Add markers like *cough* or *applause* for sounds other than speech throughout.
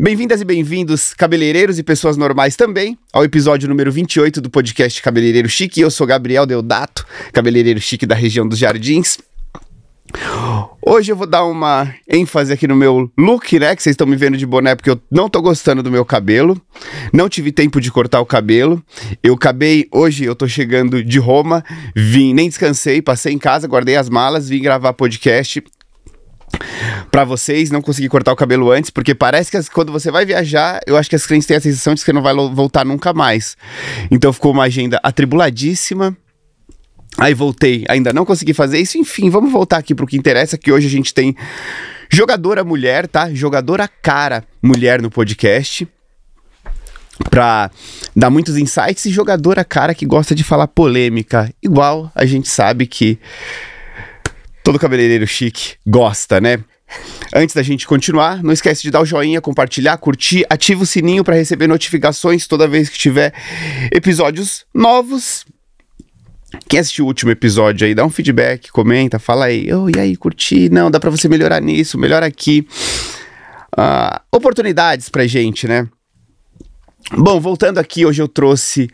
Bem-vindas e bem-vindos, cabeleireiros e pessoas normais também, ao episódio número 28 do podcast Cabeleireiro Chique. Eu sou Gabriel Deodato, cabeleireiro chique da região dos Jardins. Hoje eu vou dar uma ênfase aqui no meu look, né? Que vocês estão me vendo de boné porque eu não tô gostando do meu cabelo. Não tive tempo de cortar o cabelo. Eu acabei, hoje eu tô chegando de Roma, vim, nem descansei, passei em casa, guardei as malas, vim gravar podcast para vocês, não consegui cortar o cabelo antes, porque parece que as, quando você vai viajar, eu acho que as clientes têm a sensação de que você não vai voltar nunca mais. Então ficou uma agenda atribuladíssima. Aí voltei, ainda não consegui fazer isso. Enfim, vamos voltar aqui pro que interessa, que hoje a gente tem jogadora mulher, tá? Jogadora cara mulher no podcast. Pra dar muitos insights e jogadora cara que gosta de falar polêmica. Igual a gente sabe que todo cabeleireiro chique gosta, né? Antes da gente continuar, não esquece de dar o joinha, compartilhar, curtir, ativa o sininho para receber notificações toda vez que tiver episódios novos. Quem assistiu o último episódio aí, dá um feedback, comenta, fala aí, oh, e aí, curti, não, dá para você melhorar nisso, melhor aqui. Uh, oportunidades pra gente, né? Bom, voltando aqui, hoje eu trouxe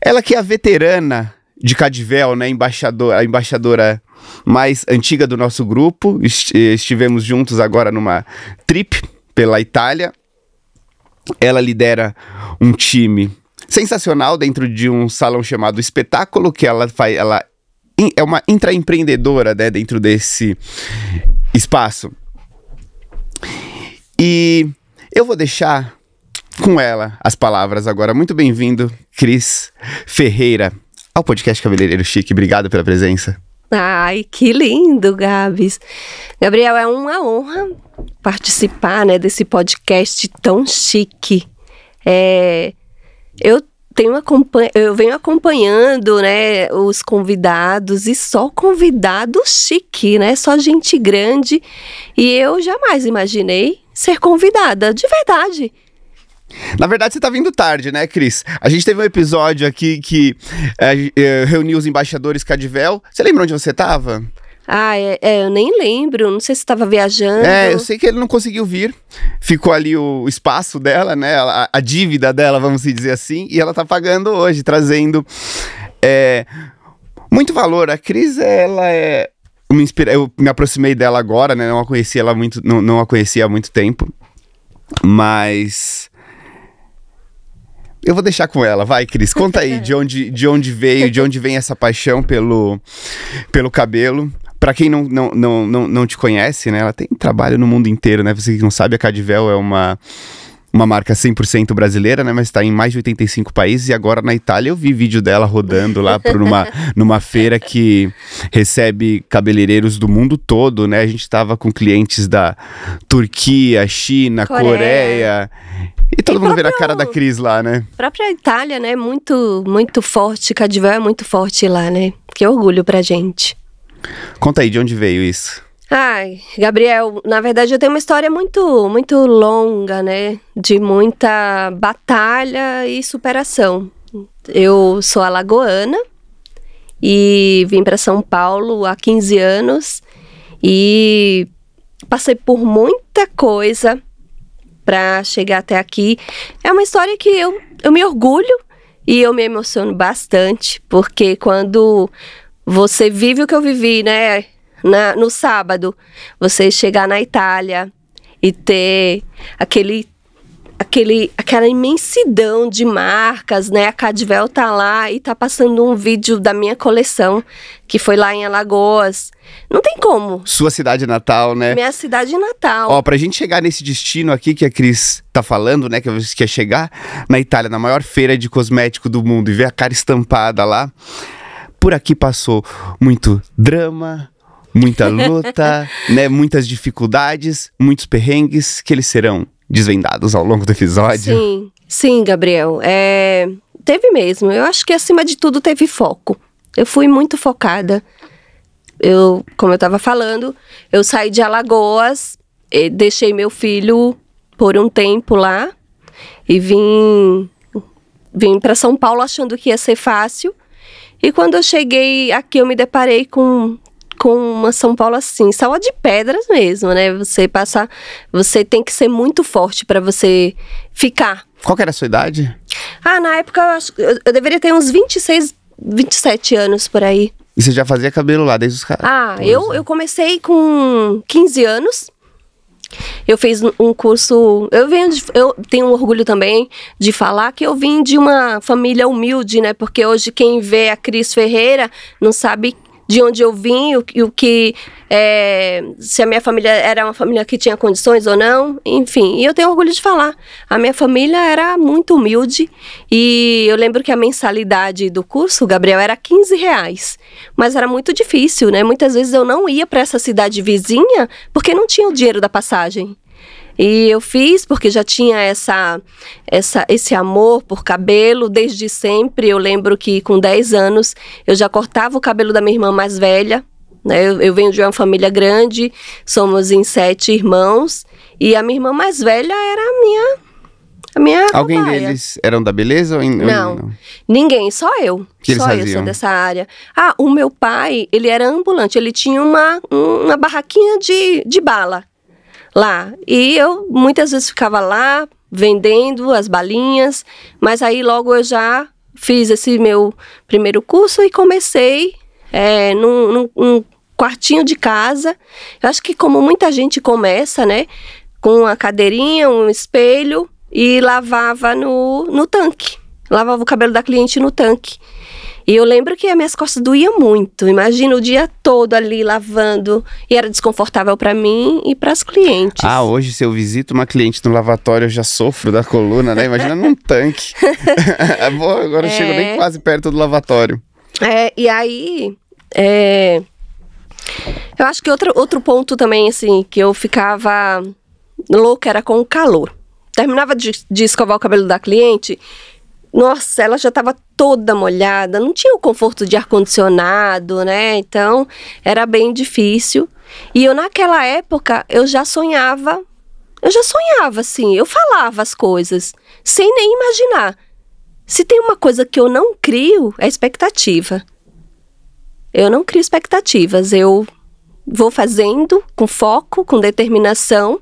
ela que é a veterana de Cadivel, né, Embaixador, a embaixadora mais antiga do nosso grupo. Eh, estivemos juntos agora numa trip pela Itália. Ela lidera um time sensacional dentro de um salão chamado Espetáculo, que ela faz, ela é uma intraempreendedora né, dentro desse espaço. E eu vou deixar com ela as palavras agora. Muito bem-vindo, Cris Ferreira, ao podcast Cabeleireiro Chique. Obrigado pela presença. Ai, que lindo, Gabs. Gabriel, é uma honra participar né, desse podcast tão chique. É, eu tenho eu venho acompanhando, né, os convidados e só convidado chique, né? Só gente grande. E eu jamais imaginei ser convidada, de verdade. Na verdade, você tá vindo tarde, né, Cris? A gente teve um episódio aqui que é, reuniu os embaixadores Cadivel. Você lembra onde você tava? Ah, é, é, eu nem lembro. Não sei se estava viajando. É, eu sei que ele não conseguiu vir. Ficou ali o espaço dela, né? A, a dívida dela, vamos dizer assim. E ela tá pagando hoje, trazendo é, muito valor. A Cris, ela é. Eu me, inspira... eu me aproximei dela agora, né? Não a conhecia ela muito, não, não a conhecia há muito tempo. Mas eu vou deixar com ela, vai, Cris. Conta aí de onde, de onde veio, de onde vem essa paixão pelo, pelo cabelo. Para quem não, não, não, não, não te conhece, né? Ela tem trabalho no mundo inteiro, né? Você que não sabe, a Cadivel é uma uma marca 100% brasileira, né? Mas está em mais de 85 países e agora na Itália eu vi vídeo dela rodando lá por uma, *laughs* numa feira que recebe cabeleireiros do mundo todo, né? A gente estava com clientes da Turquia, China, Coreia. Coreia. E todo e mundo próprio, vira a cara da Cris lá, né? Própria Itália, né? Muito, muito forte. Cadivel é muito forte lá, né? Que orgulho pra gente. Conta aí, de onde veio isso? Ai, Gabriel, na verdade eu tenho uma história muito, muito longa, né? De muita batalha e superação. Eu sou alagoana e vim para São Paulo há 15 anos e passei por muita coisa para chegar até aqui. É uma história que eu, eu me orgulho e eu me emociono bastante, porque quando você vive o que eu vivi, né? Na, no sábado, você chegar na Itália e ter aquele aquele, aquela imensidão de marcas, né? A Cadvel tá lá e tá passando um vídeo da minha coleção, que foi lá em Alagoas. Não tem como. Sua cidade natal, né? Minha cidade natal. Ó, pra gente chegar nesse destino aqui que a Cris tá falando, né? Que você quer chegar na Itália, na maior feira de cosmético do mundo e ver a cara estampada lá. Por aqui passou muito drama, muita luta, *laughs* né? Muitas dificuldades, muitos perrengues que eles serão desvendados ao longo do episódio. Sim, sim, Gabriel. É, teve mesmo. Eu acho que acima de tudo teve foco. Eu fui muito focada. Eu, como eu estava falando, eu saí de Alagoas, deixei meu filho por um tempo lá e vim vim para São Paulo achando que ia ser fácil. E quando eu cheguei aqui, eu me deparei com com uma São Paulo assim, sala de pedras mesmo, né? Você passar, você tem que ser muito forte para você ficar. Qual era a sua idade? Ah, na época eu, acho, eu, eu deveria ter uns 26, 27 anos por aí. E você já fazia cabelo lá desde os caras? Ah, eu, eu comecei com 15 anos. Eu fiz um curso. Eu venho de, eu tenho um orgulho também de falar que eu vim de uma família humilde, né? Porque hoje quem vê a Cris Ferreira não sabe de onde eu vim, o, o que. É, se a minha família era uma família que tinha condições ou não, enfim. E eu tenho orgulho de falar. A minha família era muito humilde e eu lembro que a mensalidade do curso, Gabriel, era 15 reais. Mas era muito difícil, né? Muitas vezes eu não ia para essa cidade vizinha porque não tinha o dinheiro da passagem. E eu fiz porque já tinha essa, essa, esse amor por cabelo desde sempre. Eu lembro que com 10 anos eu já cortava o cabelo da minha irmã mais velha. Né? Eu, eu venho de uma família grande, somos em sete irmãos. E a minha irmã mais velha era a minha Alguém cobaia. deles eram da beleza ou in... não, não? Ninguém, só eu. Que só eu sou dessa área. Ah, o meu pai, ele era ambulante, ele tinha uma, uma barraquinha de, de bala lá. E eu muitas vezes ficava lá vendendo as balinhas, mas aí logo eu já fiz esse meu primeiro curso e comecei é, num, num, num quartinho de casa. Eu acho que como muita gente começa, né? Com uma cadeirinha, um espelho e lavava no, no tanque. Lavava o cabelo da cliente no tanque. E eu lembro que as minhas costas doíam muito. Imagina o dia todo ali lavando. E era desconfortável para mim e para as clientes. Ah, hoje se eu visito uma cliente no lavatório, eu já sofro da coluna, né? Imagina num *laughs* tanque. *laughs* Ah, agora eu chego nem é. quase perto do lavatório. É, e aí. É... Eu acho que outro, outro ponto também, assim, que eu ficava louca era com o calor. Terminava de, de escovar o cabelo da cliente nossa, ela já estava toda molhada, não tinha o conforto de ar-condicionado, né? Então era bem difícil. E eu, naquela época, eu já sonhava, eu já sonhava assim, eu falava as coisas, sem nem imaginar. Se tem uma coisa que eu não crio, é expectativa. Eu não crio expectativas, eu vou fazendo com foco, com determinação,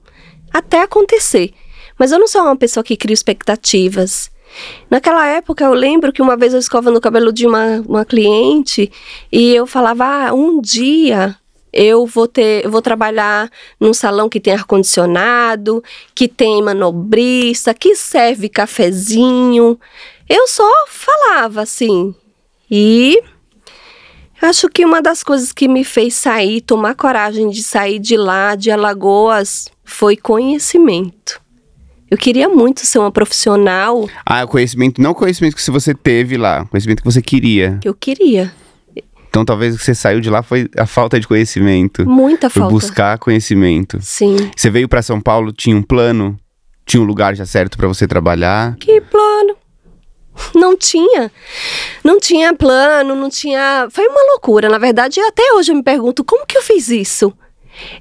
até acontecer. Mas eu não sou uma pessoa que cria expectativas. Naquela época, eu lembro que uma vez eu escova o cabelo de uma, uma cliente e eu falava, ah, um dia eu vou ter, eu vou trabalhar num salão que tem ar condicionado, que tem manobrista, que serve cafezinho. Eu só falava assim. E acho que uma das coisas que me fez sair, tomar coragem de sair de lá, de Alagoas, foi conhecimento. Eu queria muito ser uma profissional. Ah, o conhecimento, não o conhecimento que você teve lá, o conhecimento que você queria. Que eu queria. Então talvez o que você saiu de lá foi a falta de conhecimento. Muita falta. buscar conhecimento. Sim. Você veio para São Paulo, tinha um plano? Tinha um lugar já certo para você trabalhar? Que plano? Não tinha. Não tinha plano, não tinha. Foi uma loucura. Na verdade, até hoje eu me pergunto como que eu fiz isso?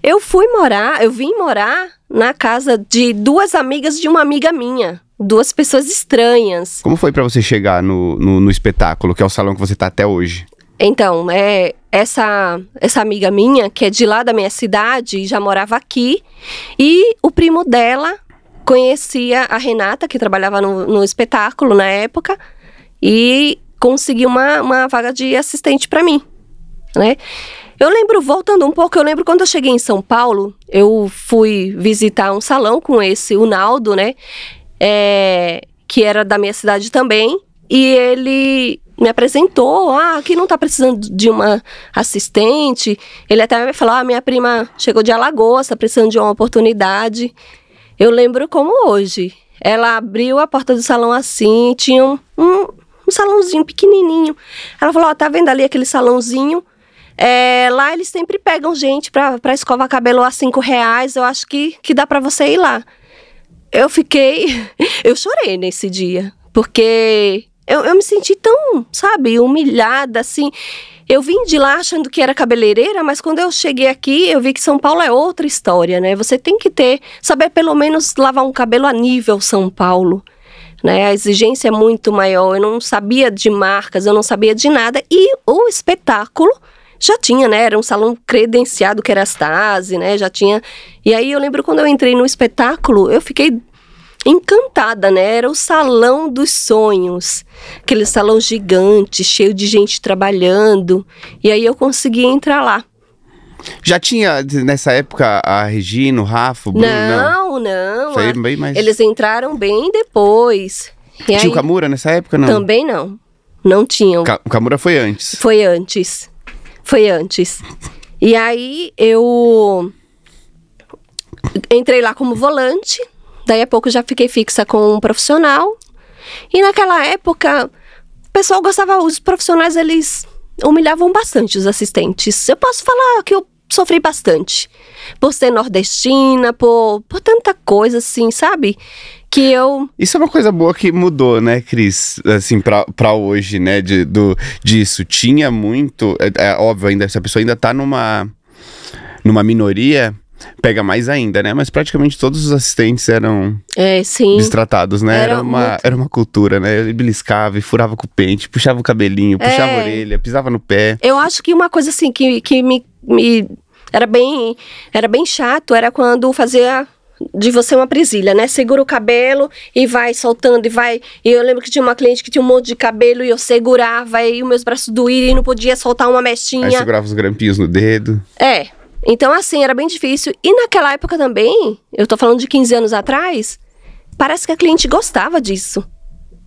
Eu fui morar, eu vim morar na casa de duas amigas de uma amiga minha. Duas pessoas estranhas. Como foi para você chegar no, no, no, espetáculo, que é o salão que você tá até hoje? Então, é, essa, essa amiga minha, que é de lá da minha cidade, já morava aqui, e o primo dela conhecia a Renata, que trabalhava no, no espetáculo na época, e conseguiu uma, uma vaga de assistente para mim né? Eu lembro, voltando um pouco, eu lembro quando eu cheguei em São Paulo, eu fui visitar um salão com esse Naldo né? É, que era da minha cidade também, e ele me apresentou, ah, aqui não tá precisando de uma assistente. Ele até me falou, ah, minha prima chegou de Alagoas, tá precisando de uma oportunidade. Eu lembro como hoje. Ela abriu a porta do salão assim, tinha um, um, um salãozinho pequenininho. Ela falou, ó, oh, tá vendo ali aquele salãozinho? É, lá eles sempre pegam gente para escovar cabelo a cinco reais. Eu acho que, que dá para você ir lá. Eu fiquei. *laughs* Eu chorei nesse dia, porque eu, eu me senti tão, sabe, humilhada assim. Eu vim de lá achando que era cabeleireira, mas quando eu cheguei aqui, eu vi que São Paulo é outra história, né? Você tem que ter, saber pelo menos lavar um cabelo a nível São Paulo. Né? A exigência é muito maior. Eu não sabia de marcas, eu não sabia de nada. E o espetáculo já tinha, né? Era um salão credenciado que era Stasi, né? Já tinha. E aí eu lembro quando eu entrei no espetáculo, eu fiquei encantada, né? Era o salão dos sonhos, aquele salão gigante, cheio de gente trabalhando. E aí eu consegui entrar lá. Já tinha nessa época a Regina, o Rafa, o Bruno? Não, não. não. É bem mais... Eles entraram bem depois. E tinha aí... o Camura nessa época, não? Também não. Não tinham. o Camura foi antes. Foi antes. Foi antes. E aí eu entrei lá como volante. Daí a pouco já fiquei fixa com um profissional. E naquela época, o pessoal gostava, os profissionais eles humilhavam bastante os assistentes. Eu posso falar que eu sofri bastante por ser nordestina, por, por tanta coisa assim, sabe? que eu. Isso é uma coisa boa que mudou, né, Cris? Assim, pra, pra hoje, né? De, do, disso. Tinha muito. É, é óbvio, ainda, se a pessoa ainda tá numa, numa minoria pega mais ainda, né? Mas praticamente todos os assistentes eram é, destratados, né? Era, era uma, muito... era uma cultura, né? Ele beliscava e furava com o pente, puxava o cabelinho, é... puxava a orelha, pisava no pé. Eu acho que uma coisa assim que, que me, me era bem era bem chato era quando fazia de você uma presilha, né? Segura o cabelo e vai soltando e vai. E eu lembro que tinha uma cliente que tinha um monte de cabelo e eu segurava e os meus braços doíram e não podia soltar uma mechinha. Aí segurava os grampinhos no dedo. É. Então, assim, era bem difícil. E naquela época também, eu tô falando de 15 anos atrás, parece que a cliente gostava disso.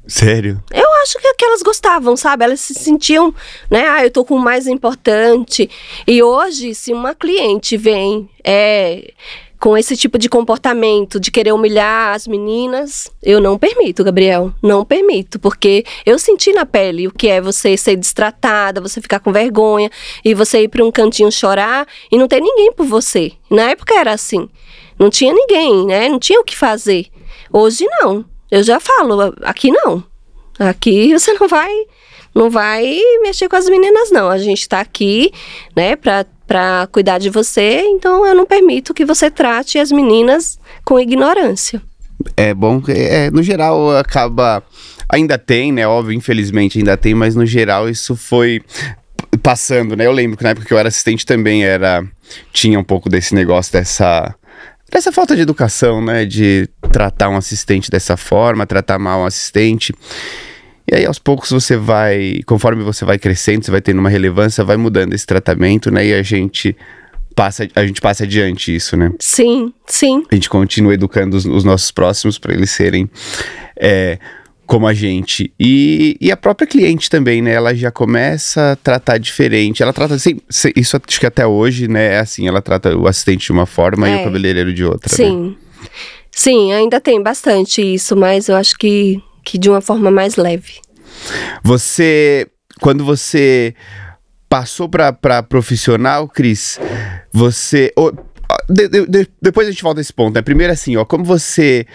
Sério? Eu acho que, que elas gostavam, sabe? Elas se sentiam, né? Ah, eu tô com o mais importante. E hoje, se uma cliente vem, é com esse tipo de comportamento, de querer humilhar as meninas, eu não permito, Gabriel. Não permito, porque eu senti na pele o que é você ser destratada, você ficar com vergonha e você ir para um cantinho chorar e não ter ninguém por você. Na época era assim. Não tinha ninguém, né? Não tinha o que fazer. Hoje não. Eu já falo, aqui não. Aqui você não vai não vai mexer com as meninas não. A gente está aqui, né, para para cuidar de você, então eu não permito que você trate as meninas com ignorância. É bom, é, no geral acaba. Ainda tem, né? Óbvio, infelizmente ainda tem, mas no geral isso foi passando, né? Eu lembro que na época que eu era assistente também era. Tinha um pouco desse negócio dessa dessa falta de educação, né? De tratar um assistente dessa forma, tratar mal um assistente. E aí, aos poucos, você vai, conforme você vai crescendo, você vai tendo uma relevância, vai mudando esse tratamento, né? E a gente passa, a gente passa adiante isso, né? Sim, sim. A gente continua educando os, os nossos próximos para eles serem é, como a gente. E, e, a própria cliente também, né? Ela já começa a tratar diferente. Ela trata assim, isso acho que até hoje, né? É assim, ela trata o assistente de uma forma é. e o é. cabeleireiro de outra. Né? Sim. Né? Sim, ainda tem bastante isso, mas eu acho que que de uma forma mais leve. Você, quando você passou para profissional, Cris, você. Oh, de, de, de, depois a gente volta a esse ponto, né? Primeiro, assim, ó, como você.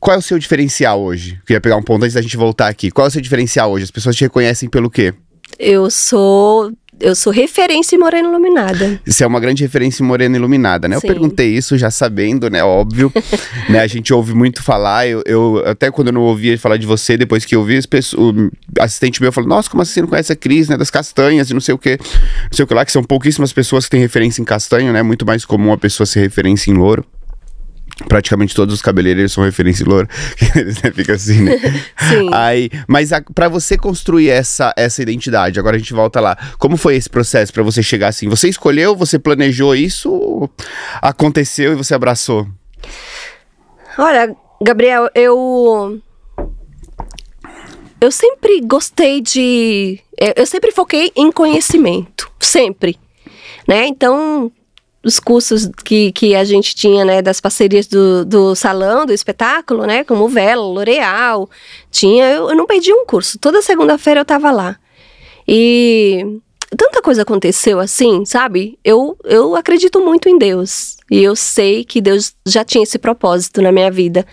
Qual é o seu diferencial hoje? Queria pegar um ponto antes da gente voltar aqui. Qual é o seu diferencial hoje? As pessoas te reconhecem pelo quê? Eu sou eu sou referência em Morena Iluminada. Isso é uma grande referência em Morena Iluminada, né? Sim. Eu perguntei isso já sabendo, né? Óbvio. *laughs* né? A gente ouve muito falar. Eu, eu, até quando eu não ouvia falar de você, depois que eu vi, o assistente meu falou: Nossa, como assim você não conhece a Cris, né? Das castanhas e não sei o que, não sei o que lá, que são pouquíssimas pessoas que têm referência em castanho, né? Muito mais comum a pessoa ser referência em louro praticamente todos os cabeleireiros são referência loura. *laughs* Eles né, ficam assim, né? *laughs* Sim. Aí, mas para você construir essa, essa identidade, agora a gente volta lá. Como foi esse processo para você chegar assim? Você escolheu, você planejou isso, aconteceu e você abraçou? Olha, Gabriel, eu eu sempre gostei de eu sempre foquei em conhecimento, sempre. Né? Então, os cursos que, que a gente tinha, né, das parcerias do, do salão, do espetáculo, né, como Vela, L'Oreal, tinha, eu, eu, não perdi um curso, toda segunda-feira eu estava lá. E tanta coisa aconteceu assim, sabe? Eu, eu acredito muito em Deus, e eu sei que Deus já tinha esse propósito na minha vida,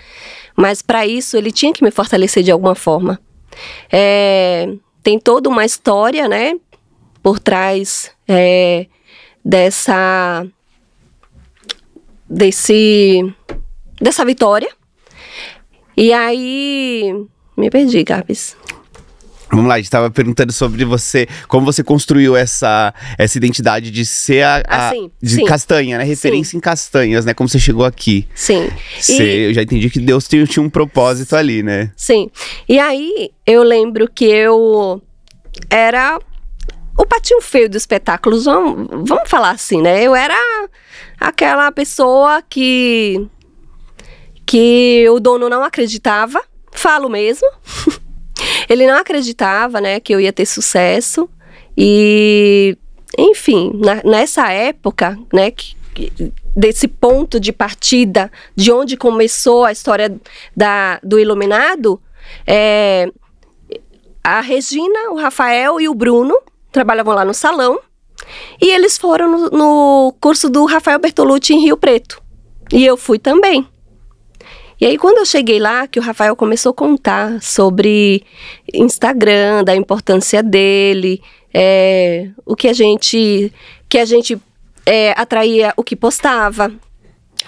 mas para isso ele tinha que me fortalecer de alguma forma. É, tem toda uma história, né, por trás é, dessa desse dessa vitória. E aí me perdi, Gabs. Vamos lá, a gente estava perguntando sobre você, como você construiu essa, essa identidade de ser a, a ah, sim, de sim. castanha, né? Referência sim. em castanhas, né? Como você chegou aqui. Sim. Você, e... Eu já entendi que Deus tinha, tinha um propósito ali, né? Sim. E aí eu lembro que eu era o patinho feio dos espetáculos, vamos, vamos falar assim, né? Eu era aquela pessoa que que o dono não acreditava, falo mesmo. *laughs* Ele não acreditava, né, que eu ia ter sucesso e enfim, na, nessa época, né, que, que, desse ponto de partida, de onde começou a história da, do Iluminado, é, a Regina, o Rafael e o Bruno, trabalhavam lá no salão. E eles foram no, no curso do Rafael Bertolucci em Rio Preto. E eu fui também. E aí, quando eu cheguei lá, que o Rafael começou a contar sobre Instagram, da importância dele, é, o que a gente. que a gente é, atraía o que postava.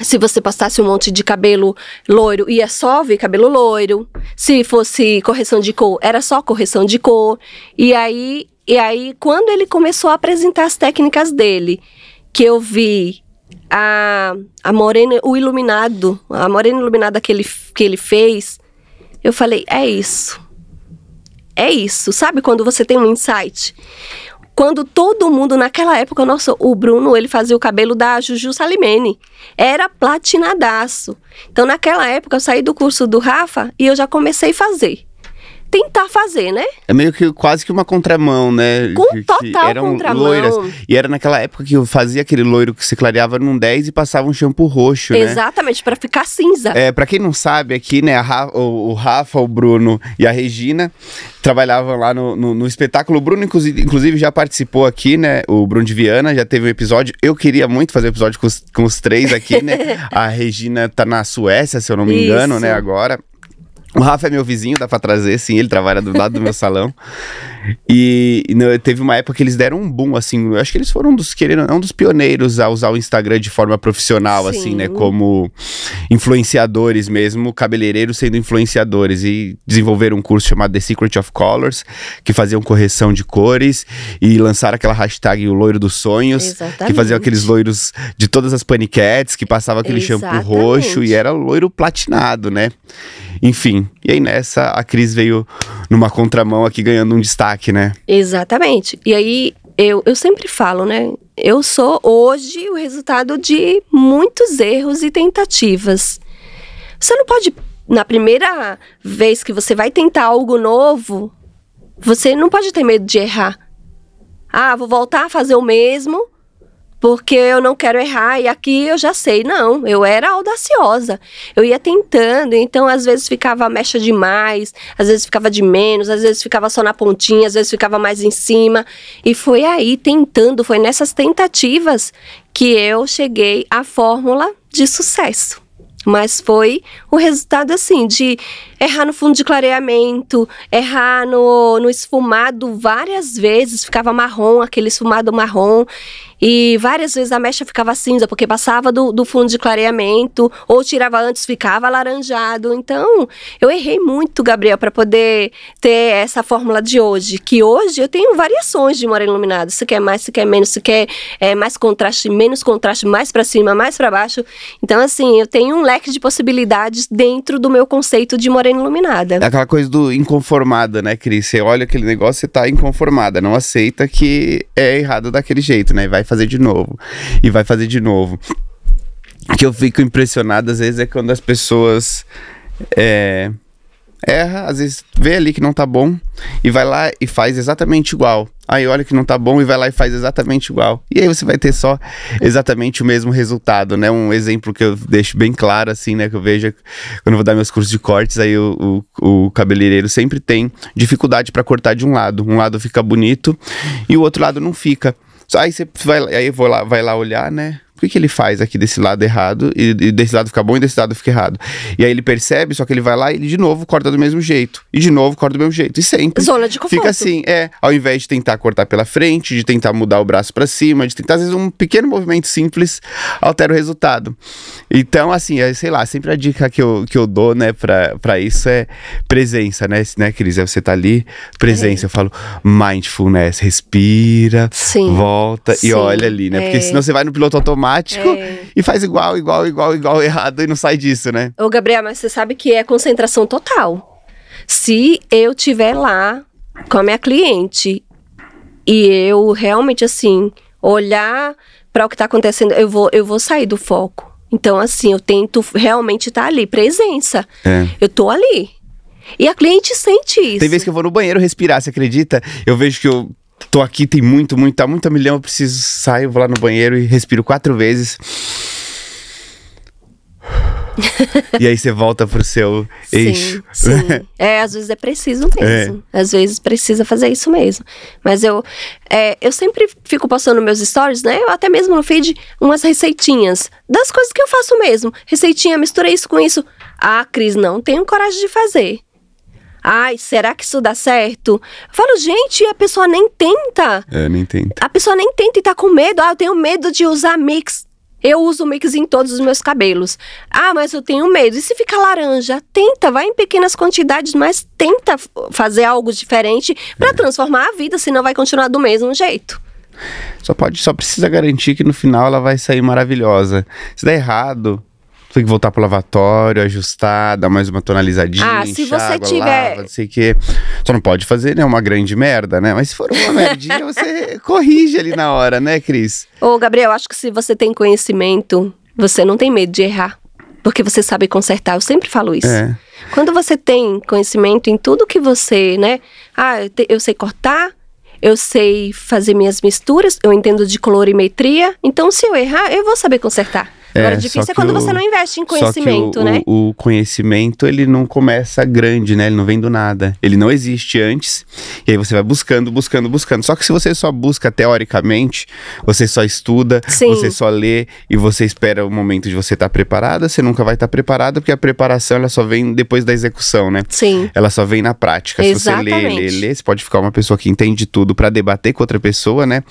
Se você postasse um monte de cabelo loiro, ia só ver cabelo loiro. Se fosse correção de cor, era só correção de cor. E aí e aí, quando ele começou a apresentar as técnicas dele, que eu vi a, a Morena, o Iluminado, a Morena Iluminada que ele, que ele fez, eu falei: é isso. É isso. Sabe quando você tem um insight? Quando todo mundo, naquela época, nossa, o Bruno, ele fazia o cabelo da Juju Salimene. Era platinadaço. Então, naquela época, eu saí do curso do Rafa e eu já comecei a fazer tentar fazer, né? É meio que quase que uma contramão, né? Com total eram contramão. Loiras. E era naquela época que eu fazia aquele loiro que se clareava num 10 e passava um shampoo roxo, né? Exatamente, para ficar cinza. É, para quem não sabe aqui, né, Rafa, o, Rafa, o Bruno e a Regina trabalhavam lá no, no, no, espetáculo. O Bruno, inclusive, já participou aqui, né? O Bruno de Viana já teve um episódio. Eu queria muito fazer episódio com os, com os três aqui, né? *laughs* a Regina tá na Suécia, se eu não me engano, né, Isso. né, agora. O Rafa é meu vizinho, dá pra trazer, sim, ele trabalha do lado do meu salão. E, e teve uma época que eles deram um boom, assim, eu acho que eles foram um dos, querendo, é um dos pioneiros a usar o Instagram de forma profissional, sim. assim, né, como influenciadores mesmo, cabeleireiros sendo influenciadores. E desenvolveram um curso chamado The Secret of Colors, que faziam correção de cores e lançaram aquela hashtag O Loiro dos Sonhos, Exatamente. que faziam aqueles loiros de todas as paniquetes, que passava aquele Exatamente. shampoo roxo e era loiro platinado, né? Enfim, e aí nessa a Cris veio numa contramão aqui ganhando um destaque, né? Exatamente. E aí eu, eu sempre falo, né? Eu sou hoje o resultado de muitos erros e tentativas. Você não pode, na primeira vez que você vai tentar algo novo, você não pode ter medo de errar. Ah, vou voltar a fazer o mesmo porque eu não quero errar e aqui eu já sei. Não, eu era audaciosa. Eu ia tentando, então às vezes ficava mecha demais, às vezes ficava de menos, às vezes ficava só na pontinha, às vezes ficava mais em cima. E foi aí tentando, foi nessas tentativas que eu cheguei à fórmula de sucesso. Mas foi o resultado assim de errar no fundo de clareamento, errar no, no esfumado várias vezes, ficava marrom, aquele esfumado marrom. E várias vezes a mecha ficava cinza, porque passava do, do fundo de clareamento, ou tirava antes, ficava alaranjado. Então, eu errei muito, Gabriel, para poder ter essa fórmula de hoje. Que hoje eu tenho variações de moreno iluminado. Se quer mais, se quer menos, se quer é, mais contraste, menos contraste, mais para cima, mais para baixo. Então, assim, eu tenho um leque de possibilidades dentro do meu conceito de moreno iluminada. É aquela coisa do inconformada, né, Cris? Você olha aquele negócio e tá inconformada, não aceita que é errado daquele jeito, né? Vai fazer de novo. E vai fazer de novo. O que eu fico impressionado às vezes é quando as pessoas. É, erra, às vezes vê ali que não tá bom e vai lá e faz exatamente igual. Aí olha que não tá bom e vai lá e faz exatamente igual. E aí você vai ter só exatamente o mesmo resultado, né? Um exemplo que eu deixo bem claro, assim, né? Que eu vejo quando eu vou dar meus cursos de cortes, aí o, o, o cabeleireiro sempre tem dificuldade para cortar de um lado. Um lado fica bonito e o outro lado não fica. Aí você vai, aí vou lá, vai lá olhar, né? por que, que ele faz aqui desse lado errado, e, e, desse lado fica bom e desse lado fica errado? E aí ele percebe, só que ele vai lá e ele de novo corta do mesmo jeito. E de novo corta do mesmo jeito. E sempre. Zona de conforto. Fica assim, é. Ao invés de tentar cortar pela frente, de tentar mudar o braço para cima, de tentar, às vezes, um pequeno movimento simples altera o resultado. Então, assim, é, sei lá, sempre a dica que eu, que eu dou, né, pra, pra isso é presença, né, né Cris? É você tá ali, presença. É. Eu falo mindfulness, respira, Sim. volta Sim. e olha ali, né? Porque é. senão você vai no piloto automático automático é. e faz igual, igual, igual, igual, *laughs* errado e não sai disso, né? Ô, Gabriel, mas você sabe que é concentração total. Se eu tiver lá com a minha cliente e eu realmente, assim, olhar para o que está acontecendo, eu vou, eu vou sair do foco. Então, assim, eu tento realmente estar tá ali, presença. É. Eu tô ali. E a cliente sente isso. Tem vezes que eu vou no banheiro respirar, você acredita? Eu vejo que eu tô aqui, tem muito, muito, tá a milhão, eu preciso, saio, vou lá no banheiro e respiro quatro vezes. e aí você volta pro seu sim, eixo. Sim. é, às vezes é preciso mesmo. É. Às vezes precisa fazer isso mesmo. Mas eu, é, eu sempre fico postando meus stories, né? Eu até mesmo no feed, umas receitinhas. Das coisas que eu faço mesmo. Receitinha, misturei isso com isso. Ah, Cris, não tenho coragem de fazer. Ai, será que isso dá certo? Eu falo, gente, a pessoa nem tenta. É, nem tenta. A pessoa nem tenta e tá com medo. Ah, eu tenho medo de usar mix. Eu uso mix em todos os meus cabelos. Ah, mas eu tenho medo. E se fica laranja? Tenta, vai em pequenas quantidades, mas tenta fazer algo diferente para é. transformar a vida, senão vai continuar do mesmo jeito. Só pode, só precisa garantir que no final ela vai sair maravilhosa. Se der errado, tem que voltar pro lavatório, ajustar, dar mais uma tonalizadinha. Ah, se você tiver. Lava, não sei o quê. Só não pode fazer, né? Uma grande merda, né? Mas se for uma merdinha, você *laughs* corrige ali na hora, né, Cris? Ô, Gabriel, acho que se você tem conhecimento, você não tem medo de errar. Porque você sabe consertar. Eu sempre falo isso. É. Quando você tem conhecimento em tudo que você, né? Ah, eu, te, eu sei cortar, eu sei fazer minhas misturas, eu entendo de colorimetria. Então, se eu errar, eu vou saber consertar. É, Agora, difícil é quando o, você não investe em conhecimento, o, né? O, o, conhecimento, ele não começa grande, né? Ele não vem do nada. Ele não existe antes. E aí você vai buscando, buscando, buscando. Só que se você só busca teoricamente, você só estuda, Sim. você só lê e você espera o momento de você estar tá preparada, você nunca vai estar tá preparada, porque a preparação ela só vem depois da execução, né? Sim. Ela só vem na prática. Exatamente. Se você lê, lê, lê, você pode ficar uma pessoa que entende tudo para debater com outra pessoa, né?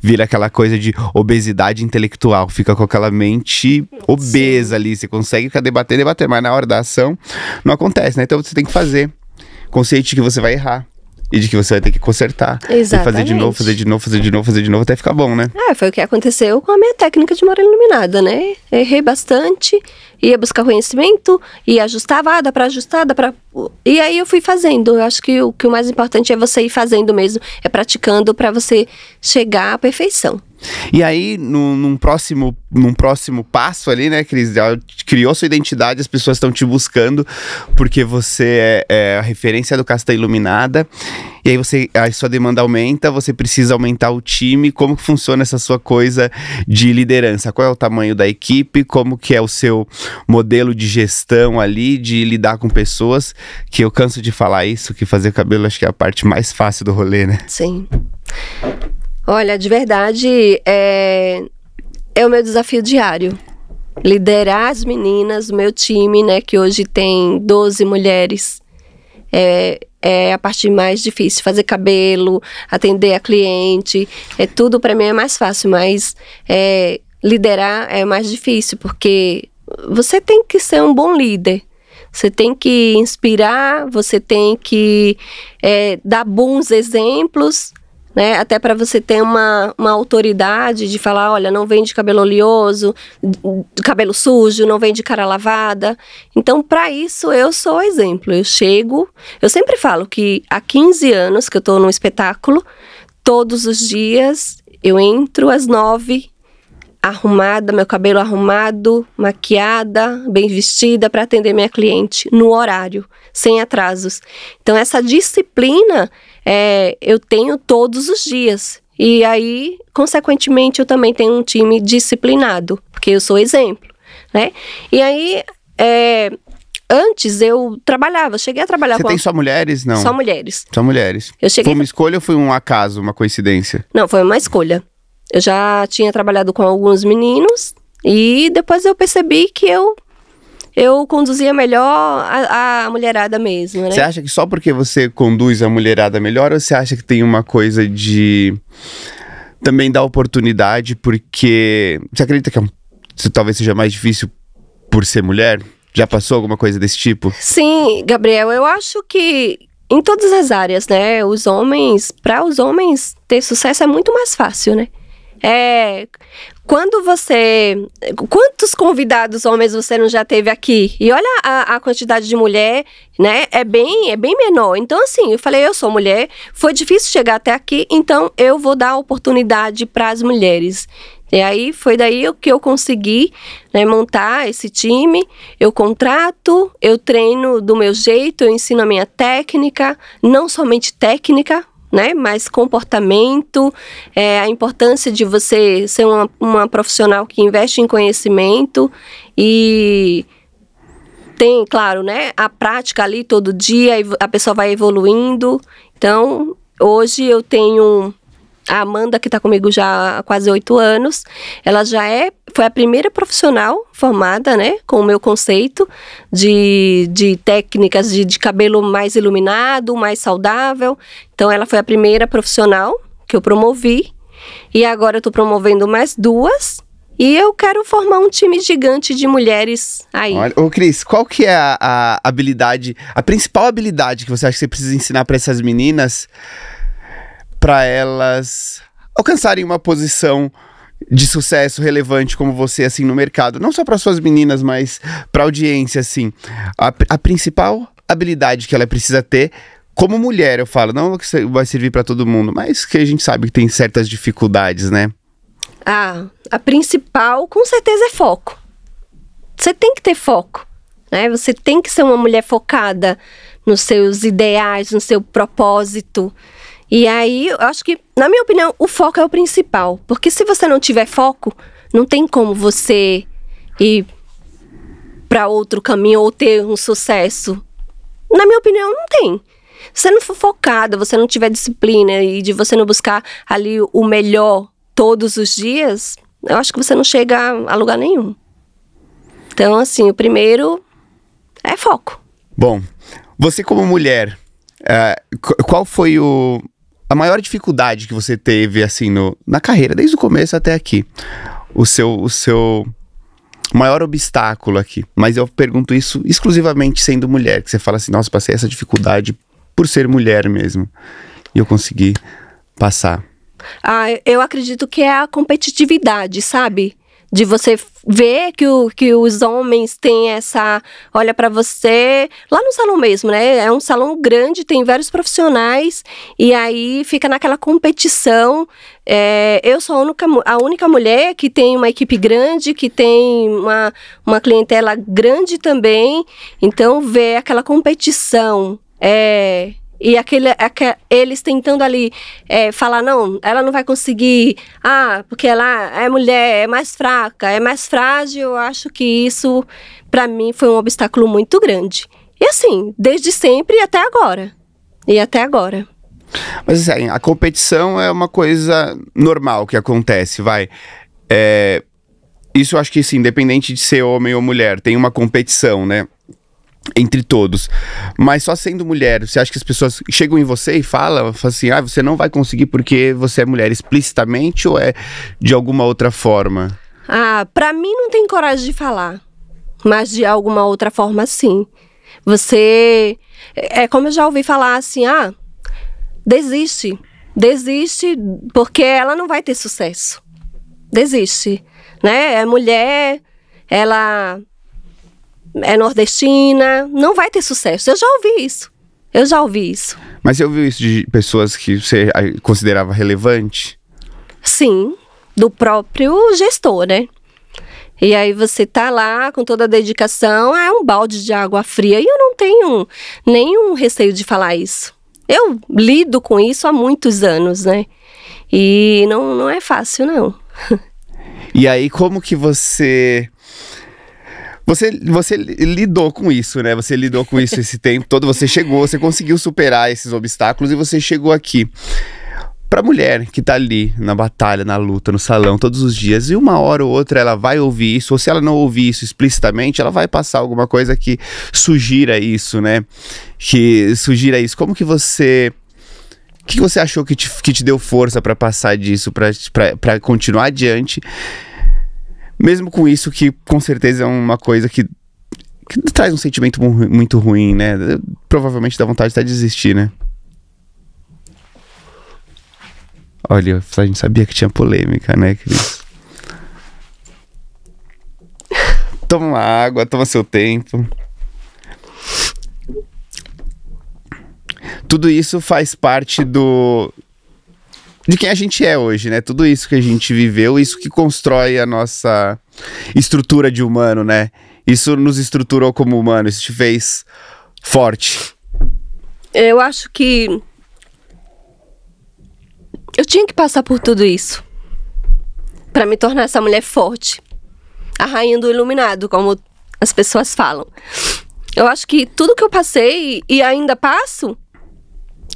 Vira aquela coisa de obesidade intelectual, fica com aquela mente sentir obesa ali. Você consegue ficar debater, debater, mas na hora da ação não acontece, né? Então você tem que fazer. Consciente de que você vai errar e de que você vai ter que consertar. Exatamente. E fazer de novo, fazer de novo, fazer de novo, fazer de novo até ficar bom, né? É, foi o que aconteceu com a minha técnica de moral iluminada, né? Errei bastante, ia buscar conhecimento, ia ajustava, ah, dá pra ajustar, dá pra. E aí eu fui fazendo. Eu acho que o, que o mais importante é você ir fazendo mesmo, é praticando para você chegar à perfeição. E aí, num, num, próximo, num próximo passo ali, né, Cris? criou sua identidade, as pessoas estão te buscando porque você é, é a referência do Casta Iluminada. E aí você, a sua demanda aumenta, você precisa aumentar o time. Como que funciona essa sua coisa de liderança? Qual é o tamanho da equipe? Como que é o seu modelo de gestão ali, de lidar com pessoas? Que eu canso de falar isso, que fazer cabelo acho que é a parte mais fácil do rolê, né? Sim. Olha, de verdade, é, é o meu desafio diário. Liderar as meninas, o meu time, né, que hoje tem 12 mulheres. É, é a parte mais difícil. Fazer cabelo, atender a cliente, é tudo para mim é mais fácil, mas é, liderar é mais difícil, porque você tem que ser um bom líder. Você tem que inspirar, você tem que é, dar bons exemplos né? Até para você ter uma, uma autoridade de falar, olha, não vende cabelo oleoso, cabelo sujo, não vende cara lavada. Então, para isso eu sou exemplo. Eu chego, eu sempre falo que há 15 anos que eu estou num espetáculo, todos os dias eu entro às 9 arrumada, meu cabelo arrumado, maquiada, bem vestida para atender minha cliente no horário, sem atrasos. Então essa disciplina é, eu tenho todos os dias. E aí, consequentemente, eu também tenho um time disciplinado, porque eu sou exemplo, né? E aí, é, antes eu trabalhava, cheguei a trabalhar Você com. Você tem a... só mulheres? Não. Só mulheres. Só mulheres. Eu cheguei foi uma a... escolha ou foi um acaso, uma coincidência? Não, foi uma escolha. Eu já tinha trabalhado com alguns meninos e depois eu percebi que eu eu conduzia melhor a, a mulherada mesmo, né? Você acha que só porque você conduz a mulherada melhor ou você acha que tem uma coisa de também dar oportunidade porque você acredita que é um... talvez seja mais difícil por ser mulher? Já passou alguma coisa desse tipo? Sim, Gabriel, eu acho que em todas as áreas, né? Os homens, para os homens ter sucesso é muito mais fácil, né? É, quando você. Quantos convidados homens você não já teve aqui? E olha a, a, quantidade de mulher, né? É bem, é bem menor. Então, assim, eu falei, eu sou mulher, foi difícil chegar até aqui, então eu vou dar oportunidade para as mulheres. E aí foi daí que eu consegui né, montar esse time. Eu contrato, eu treino do meu jeito, eu ensino a minha técnica, não somente técnica, né? Mas comportamento, é, a importância de você ser uma, uma profissional que investe em conhecimento e tem, claro, né? A prática ali todo dia, a pessoa vai evoluindo. Então, hoje eu tenho a Amanda, que está comigo já há quase oito anos, ela já é, foi a primeira profissional formada, né, com o meu conceito de, de técnicas de, de cabelo mais iluminado, mais saudável. Então, ela foi a primeira profissional que eu promovi. E agora eu estou promovendo mais duas. E eu quero formar um time gigante de mulheres aí. Olha, ô Cris, qual que é a, a habilidade, a principal habilidade que você acha que você precisa ensinar para essas meninas para elas alcançarem uma posição de sucesso relevante como você assim no mercado, não só para suas meninas, mas para audiência assim. A, a, principal habilidade que ela precisa ter como mulher, eu falo, não que vai servir para todo mundo, mas que a gente sabe que tem certas dificuldades, né? Ah, a principal com certeza é foco. Você tem que ter foco, né? Você tem que ser uma mulher focada nos seus ideais, no seu propósito. E aí, eu acho que, na minha opinião, o foco é o principal. Porque se você não tiver foco, não tem como você ir para outro caminho ou ter um sucesso. Na minha opinião, não tem. Se você não for focada, você não tiver disciplina e de você não buscar ali o melhor todos os dias, eu acho que você não chega a lugar nenhum. Então, assim, o primeiro é foco. Bom, você como mulher, uh, qual foi o, a maior dificuldade que você teve, assim, no, na carreira, desde o começo até aqui? O seu, o seu maior obstáculo aqui? Mas eu pergunto isso exclusivamente sendo mulher, que você fala assim, nossa, passei essa dificuldade por ser mulher mesmo. E eu consegui passar. Ah, eu acredito que é a competitividade, sabe? De você ver que, o, que os homens têm essa olha para você lá no salão mesmo, né? É um salão grande, tem vários profissionais e aí fica naquela competição. É, eu sou a única, a única mulher que tem uma equipe grande, que tem uma, uma clientela grande também. Então, ver aquela competição é, e aquele, aquele, eles tentando ali é, falar, não, ela não vai conseguir, ah, porque ela é mulher, é mais fraca, é mais frágil. Eu acho que isso, para mim, foi um obstáculo muito grande. E assim, desde sempre e até agora. E até agora. Mas assim, a competição é uma coisa normal que acontece, vai. É, isso eu acho que sim, independente de ser homem ou mulher, tem uma competição, né? entre todos. Mas só sendo mulher, você acha que as pessoas chegam em você e falam, falam assim: ah, você não vai conseguir porque você é mulher explicitamente ou é de alguma outra forma? Ah, pra mim não tem coragem de falar. Mas de alguma outra forma, sim. Você. É, é como eu já ouvi falar assim: ah, desiste. Desiste porque ela não vai ter sucesso. Desiste. Né? É mulher, ela é nordestina, não vai ter sucesso. Eu já ouvi isso. Eu já ouvi isso. Mas você ouviu isso de pessoas que você ah, considerava relevante? Sim, do próprio gestor, né? E aí você tá lá com toda a dedicação, é um balde de água fria. E eu não tenho nenhum receio de falar isso. Eu lido com isso há muitos anos, né? E não, não é fácil, não. *laughs* E aí, como que você você, você lidou com isso, né? Você lidou com isso esse tempo todo. Você chegou, você conseguiu superar esses obstáculos e você chegou aqui. Pra mulher que tá ali na batalha, na luta, no salão, todos os dias, e uma hora ou outra ela vai ouvir isso, ou se ela não ouvir isso explicitamente, ela vai passar alguma coisa que sugira isso, né? Que sugira isso. Como que você o que, que, você achou que te, que te deu força para passar disso, para continuar adiante mesmo com isso, que com certeza é uma coisa que, que traz um sentimento muito ruim, né? Provavelmente dá vontade até de desistir, né? Olha, a gente sabia que tinha polêmica, né, Cris? *laughs* toma uma água, toma seu tempo. Tudo isso faz parte do, de quem a gente é hoje, né? Tudo isso que a gente viveu, isso que constrói a nossa estrutura de humano, né? Isso nos estruturou como humano, isso te fez forte. Eu acho que eu tinha que passar por tudo isso para me tornar essa mulher forte, a rainha do iluminado, como as pessoas falam. Eu acho que tudo que eu passei e ainda passo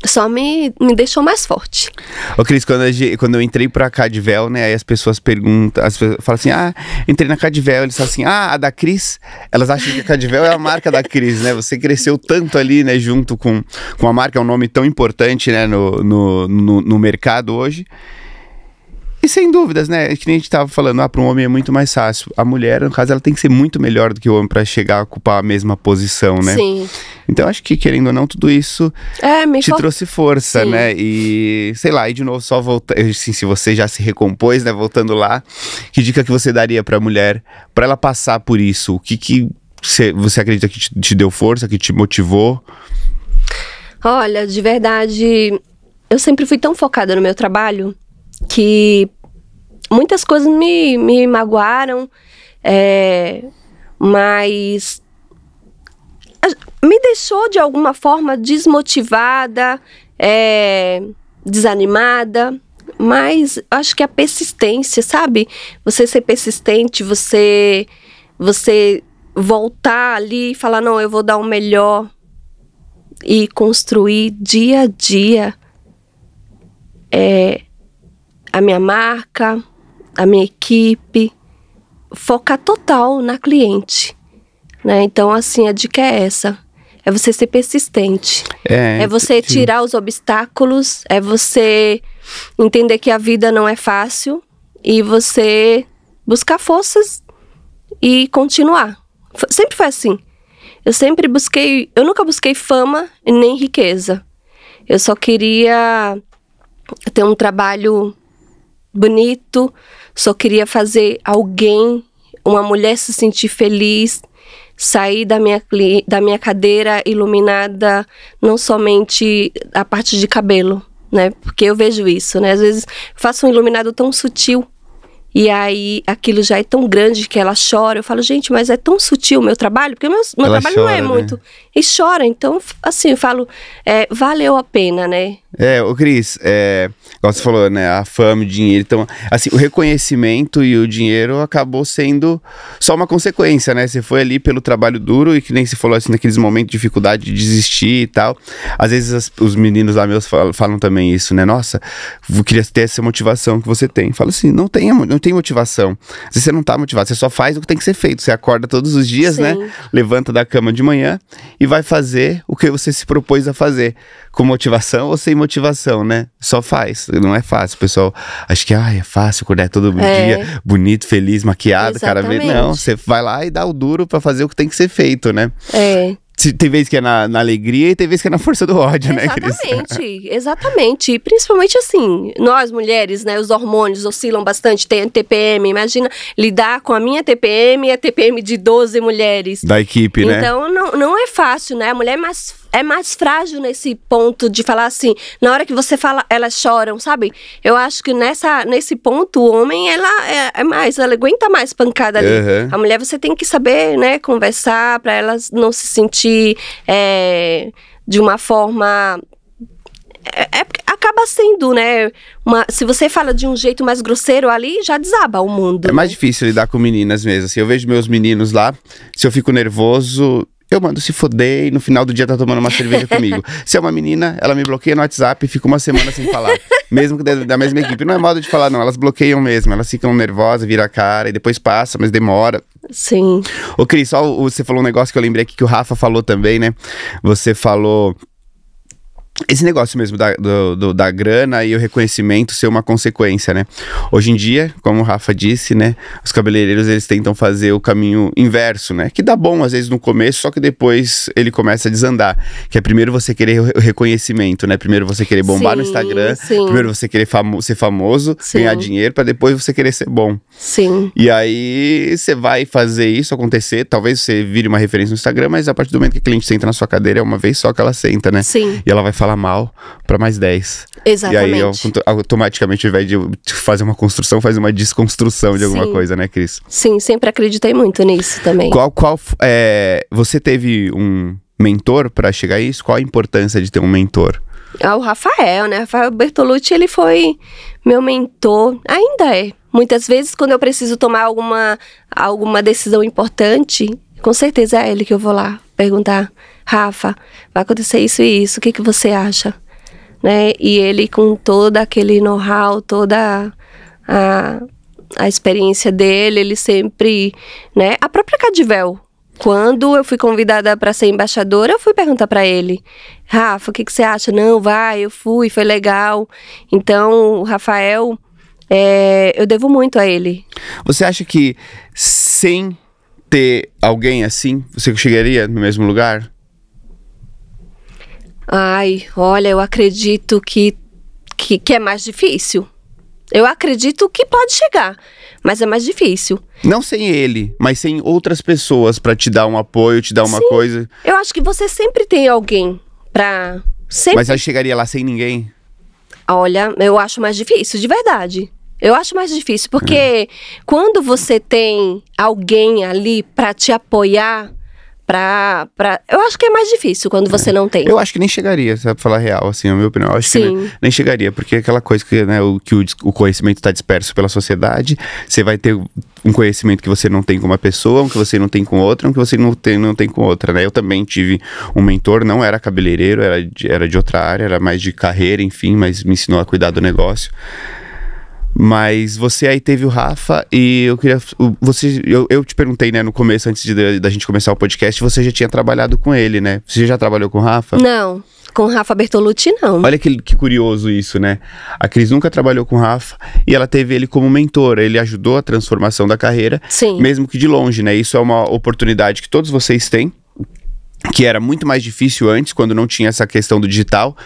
só me, me deixou mais forte. Ô Cris, quando, eu, quando eu entrei pra Cadvel, né, aí as pessoas perguntam, as pessoas falam assim, ah, entrei na Cadivel, eles falam assim, ah, a da Cris, elas acham que a Cadivel é a marca da Cris, né, você cresceu tanto ali, né, junto com, com a marca, é um nome tão importante, né, no, no, no, no mercado hoje, sem dúvidas, né? É que nem a gente tava falando, ah, para um homem é muito mais fácil. A mulher, no caso, ela tem que ser muito melhor do que o homem para chegar a ocupar a mesma posição, né? Sim. Então acho que, querendo ou não, tudo isso é, te fal... trouxe força, Sim. né? E sei lá, e de novo, só voltar, Assim, se você já se recompôs, né? Voltando lá, que dica que você daria para a mulher, para ela passar por isso? O que, que você, você acredita que te, te deu força, que te motivou? Olha, de verdade, eu sempre fui tão focada no meu trabalho que muitas coisas me, me magoaram, é, mas me deixou de alguma forma desmotivada, é, desanimada. Mas acho que a persistência, sabe? Você ser persistente, você você voltar ali e falar não, eu vou dar o melhor e construir dia a dia é, a minha marca, a minha equipe, focar total na cliente. Né? Então, assim, a dica é essa. É você ser persistente. É, é você tirar os obstáculos, é você entender que a vida não é fácil e você buscar forças e continuar. F sempre foi assim. Eu sempre busquei, eu nunca busquei fama nem riqueza. Eu só queria ter um trabalho bonito, só queria fazer alguém, uma mulher se sentir feliz, sair da minha, da minha cadeira iluminada, não somente a parte de cabelo, né? Porque eu vejo isso, né? Às vezes faço um iluminado tão sutil e aí aquilo já é tão grande que ela chora. Eu falo, gente, mas é tão sutil o meu trabalho, porque o meu, meu trabalho chora, não é né? muito. E chora, então, assim, eu falo, é, valeu a pena, né? É, o Cris, é, como você falou, né? A fama, o dinheiro. Então, assim, o reconhecimento e o dinheiro acabou sendo só uma consequência, né? Você foi ali pelo trabalho duro e que nem se falou assim, naqueles momentos de dificuldade de desistir e tal. Às vezes as, os meninos lá meus falam, falam, também isso, né? Nossa, eu queria ter essa motivação que você tem. Fala assim, não tem, não tem motivação. Às vezes você não tá motivado, você só faz o que tem que ser feito. Você acorda todos os dias, né? Sim. né? Levanta da cama de manhã e vai fazer o que você se propôs a fazer. Com motivação ou sem motivação, né? Só faz. Não é fácil. pessoal Acho que ah, é fácil acordar é todo é. dia bonito, feliz, maquiado, Exatamente. cara. Não, você vai lá e dá o duro para fazer o que tem que ser feito, né? É. Tem vezes que é na, na, alegria e tem vezes que é na força do ódio, exatamente, né, Cris? Exatamente, exatamente. E principalmente assim, nós mulheres, né, os hormônios oscilam bastante, tem TPM, imagina lidar com a minha TPM e é a TPM de 12 mulheres. Da equipe, né? Então não, não é fácil, né? A mulher é mais é mais frágil nesse ponto de falar assim, na hora que você fala, elas choram, sabe? Eu acho que nessa, nesse ponto, o homem, ela é, é mais, ela aguenta mais pancada ali. Uhum. A mulher, você tem que saber, né, conversar para elas não se sentir é, de uma forma... É, é acaba sendo, né? Uma, se você fala de um jeito mais grosseiro ali, já desaba o mundo. É mais né? difícil lidar com meninas mesmo. Assim, eu vejo meus meninos lá, se eu fico nervoso, eu mando se foder e no final do dia tá tomando uma cerveja *laughs* comigo. Se é uma menina, ela me bloqueia no WhatsApp e fica uma semana sem falar. mesmo que da, da, mesma equipe. Não é modo de falar, não. Elas bloqueiam mesmo. Elas ficam nervosas, vira a cara e depois passa, mas demora. Sim. Ô, Cris, só o, você falou um negócio que eu lembrei aqui que o Rafa falou também, né? Você falou esse negócio mesmo da, do, do, da grana e o reconhecimento ser uma consequência, né? Hoje em dia, como o Rafa disse, né? Os cabeleireiros, eles tentam fazer o caminho inverso, né? Que dá bom, às vezes, no começo, só que depois ele começa a desandar. Que é primeiro você querer o reconhecimento, né? Primeiro você querer bombar sim, no Instagram. Sim. Primeiro você querer famo ser famoso, sim. ganhar dinheiro, para depois você querer ser bom. Sim. E aí, você vai fazer isso acontecer. Talvez você vire uma referência no Instagram, mas a partir do momento que a cliente senta na sua cadeira, é uma vez só que ela senta, né? Sim. E ela vai falar falar mal para mais 10. Exatamente. E aí automaticamente, ao invés de fazer uma construção, faz uma desconstrução de alguma Sim. coisa, né, Cris? Sim, sempre acreditei muito nisso também. Qual, qual é, você teve um mentor para chegar a isso? Qual a importância de ter um mentor? Ah, o Rafael, né? Rafael Bertolucci, ele foi meu mentor, ainda é. Muitas vezes, quando eu preciso tomar alguma, alguma decisão importante, com certeza é ele que eu vou lá perguntar, Rafa, vai acontecer isso e isso, o que, que você acha? Né? E ele com todo aquele know-how, toda a, a experiência dele, ele sempre, né? A própria Cadivel, quando eu fui convidada para ser embaixadora, eu fui perguntar para ele, Rafa, o que, que você acha? Não, vai, eu fui, foi legal. Então, o Rafael, é, eu devo muito a ele. Você acha que sem ter alguém assim? Você chegaria no mesmo lugar? Ai, olha, eu acredito que, que, que é mais difícil. Eu acredito que pode chegar, mas é mais difícil. Não sem ele, mas sem outras pessoas para te dar um apoio, te dar uma Sim, coisa. Eu acho que você sempre tem alguém para sempre. Mas eu chegaria lá sem ninguém? Olha, eu acho mais difícil, de verdade. Eu acho mais difícil, porque é. quando você tem alguém ali para te apoiar, pra, pra. Eu acho que é mais difícil quando é. você não tem. Eu acho que nem chegaria, é pra falar real, assim, a minha opinião. Eu acho Sim. que nem, nem, chegaria, porque é aquela coisa que, né, o, que o, o conhecimento tá disperso pela sociedade, você vai ter um conhecimento que você não tem com uma pessoa, um que você não tem com outra, um que você não tem, não tem com outra, né? Eu também tive um mentor, não era cabeleireiro, era de, era de outra área, era mais de carreira, enfim, mas me ensinou a cuidar do negócio. Mas você aí teve o Rafa e eu queria. Você, eu, eu te perguntei, né, no começo, antes de, da gente começar o podcast, você já tinha trabalhado com ele, né? Você já trabalhou com o Rafa? Não, com o Rafa Bertolucci, não. Olha que, que curioso isso, né? A Cris nunca trabalhou com o Rafa e ela teve ele como mentor. Ele ajudou a transformação da carreira, Sim. mesmo que de longe, né? Isso é uma oportunidade que todos vocês têm que era muito mais difícil antes, quando não tinha essa questão do digital.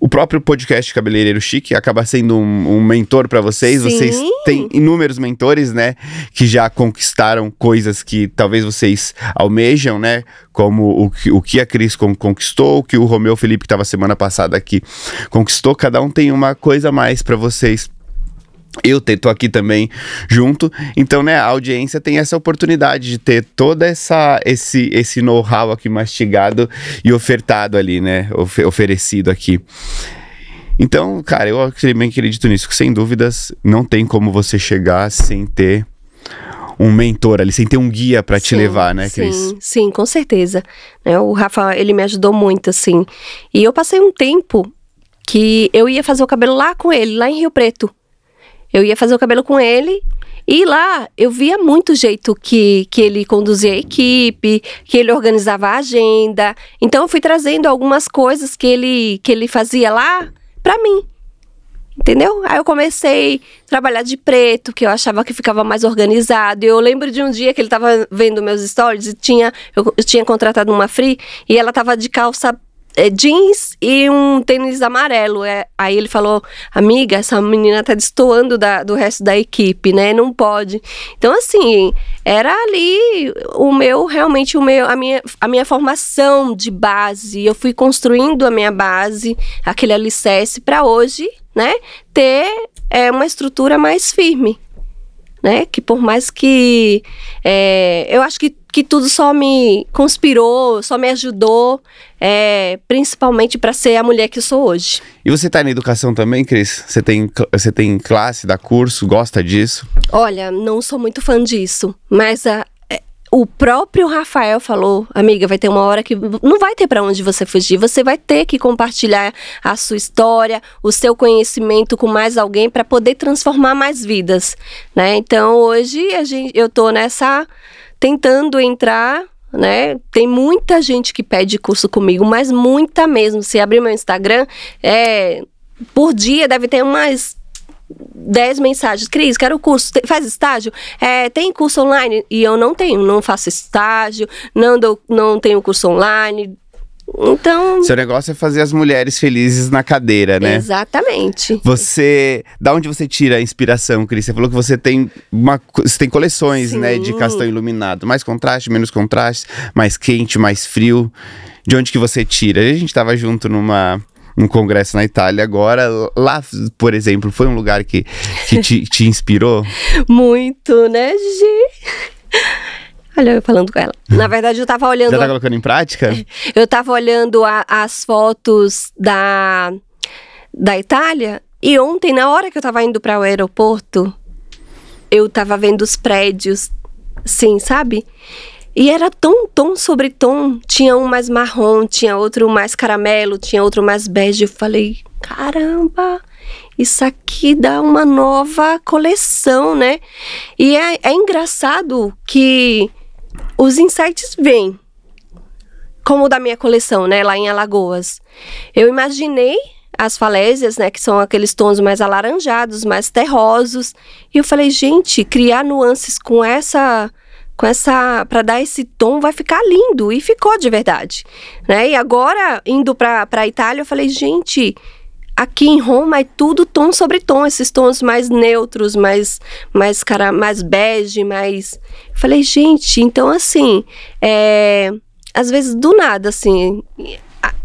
O próprio podcast Cabeleireiro Chique acaba sendo um, um mentor para vocês. Sim. Vocês têm inúmeros mentores, né? Que já conquistaram coisas que talvez vocês almejam, né? Como o, que, o que a Cris conquistou, o que o Romeu Felipe que estava semana passada aqui conquistou. Cada um tem uma coisa a mais para vocês eu estou aqui também junto. Então, né, a audiência tem essa oportunidade de ter toda essa esse esse know-how aqui mastigado e ofertado ali, né, oferecido aqui. Então, cara, eu também acredito nisso, que sem dúvidas não tem como você chegar sem ter um mentor ali, sem ter um guia para te levar, né, Cris? Sim, sim, com certeza. É, o Rafa, ele me ajudou muito, assim. E eu passei um tempo que eu ia fazer o cabelo lá com ele, lá em Rio Preto. Eu ia fazer o cabelo com ele. E lá eu via muito o jeito que, que ele conduzia a equipe, que ele organizava a agenda. Então eu fui trazendo algumas coisas que ele, que ele fazia lá para mim. Entendeu? Aí eu comecei a trabalhar de preto, que eu achava que ficava mais organizado. Eu lembro de um dia que ele estava vendo meus stories e tinha, eu, eu, tinha contratado uma free e ela estava de calça é, jeans e um tênis amarelo. É, aí ele falou, amiga, essa menina tá destoando da, do resto da equipe, né? Não pode. Então, assim, era ali o meu, realmente, o meu, a, minha, a minha formação de base. Eu fui construindo a minha base, aquele alicerce, para hoje, né? Ter é, uma estrutura mais firme né? Que por mais que é, eu acho que, que tudo só me conspirou, só me ajudou, é, principalmente para ser a mulher que eu sou hoje. E você está na educação também, Cris? Você tem, você tem classe, dá curso, gosta disso? Olha, não sou muito fã disso, mas a, o próprio Rafael falou, amiga, vai ter uma hora que não vai ter para onde você fugir. Você vai ter que compartilhar a sua história, o seu conhecimento com mais alguém para poder transformar mais vidas, né? Então hoje a gente, eu estou nessa tentando entrar, né? Tem muita gente que pede curso comigo, mas muita mesmo. Se abrir meu Instagram, é por dia deve ter umas 10 mensagens. Cris, quero curso, faz estágio? É, tem curso online? E eu não tenho, não faço estágio, não, dou, não tenho curso online. Então. Seu negócio é fazer as mulheres felizes na cadeira, né? Exatamente. Você. Da onde você tira a inspiração, Cris? Você falou que você tem uma. Você tem coleções, Sim. né? De castanho iluminado. Mais contraste, menos contraste, mais quente, mais frio. De onde que você tira? A gente estava junto numa no congresso na Itália agora. Lá, por exemplo, foi um lugar que, que te, *laughs* te inspirou? Muito, né, Gigi? Olha, eu falando com ela. Na verdade, eu tava olhando. Já tá colocando em prática? Eu tava olhando a, as fotos da, da Itália. E ontem, na hora que eu tava indo para o aeroporto, eu tava vendo os prédios, sim, sabe? E era tão tom sobre tom. Tinha um mais marrom, tinha outro mais caramelo, tinha outro mais bege. Eu falei, caramba, isso aqui dá uma nova coleção, né? E é, é engraçado que os insights vêm. Como o da minha coleção, né? Lá em Alagoas. Eu imaginei as falésias, né, que são aqueles tons mais alaranjados, mais terrosos. E eu falei, gente, criar nuances com essa com essa para dar esse tom vai ficar lindo e ficou de verdade, né? E agora indo para para Itália, eu falei, gente, aqui em Roma é tudo tom sobre tom, esses tons mais neutros, mais mais cara, mais bege, mais eu falei, gente, então assim, é... às vezes do nada assim,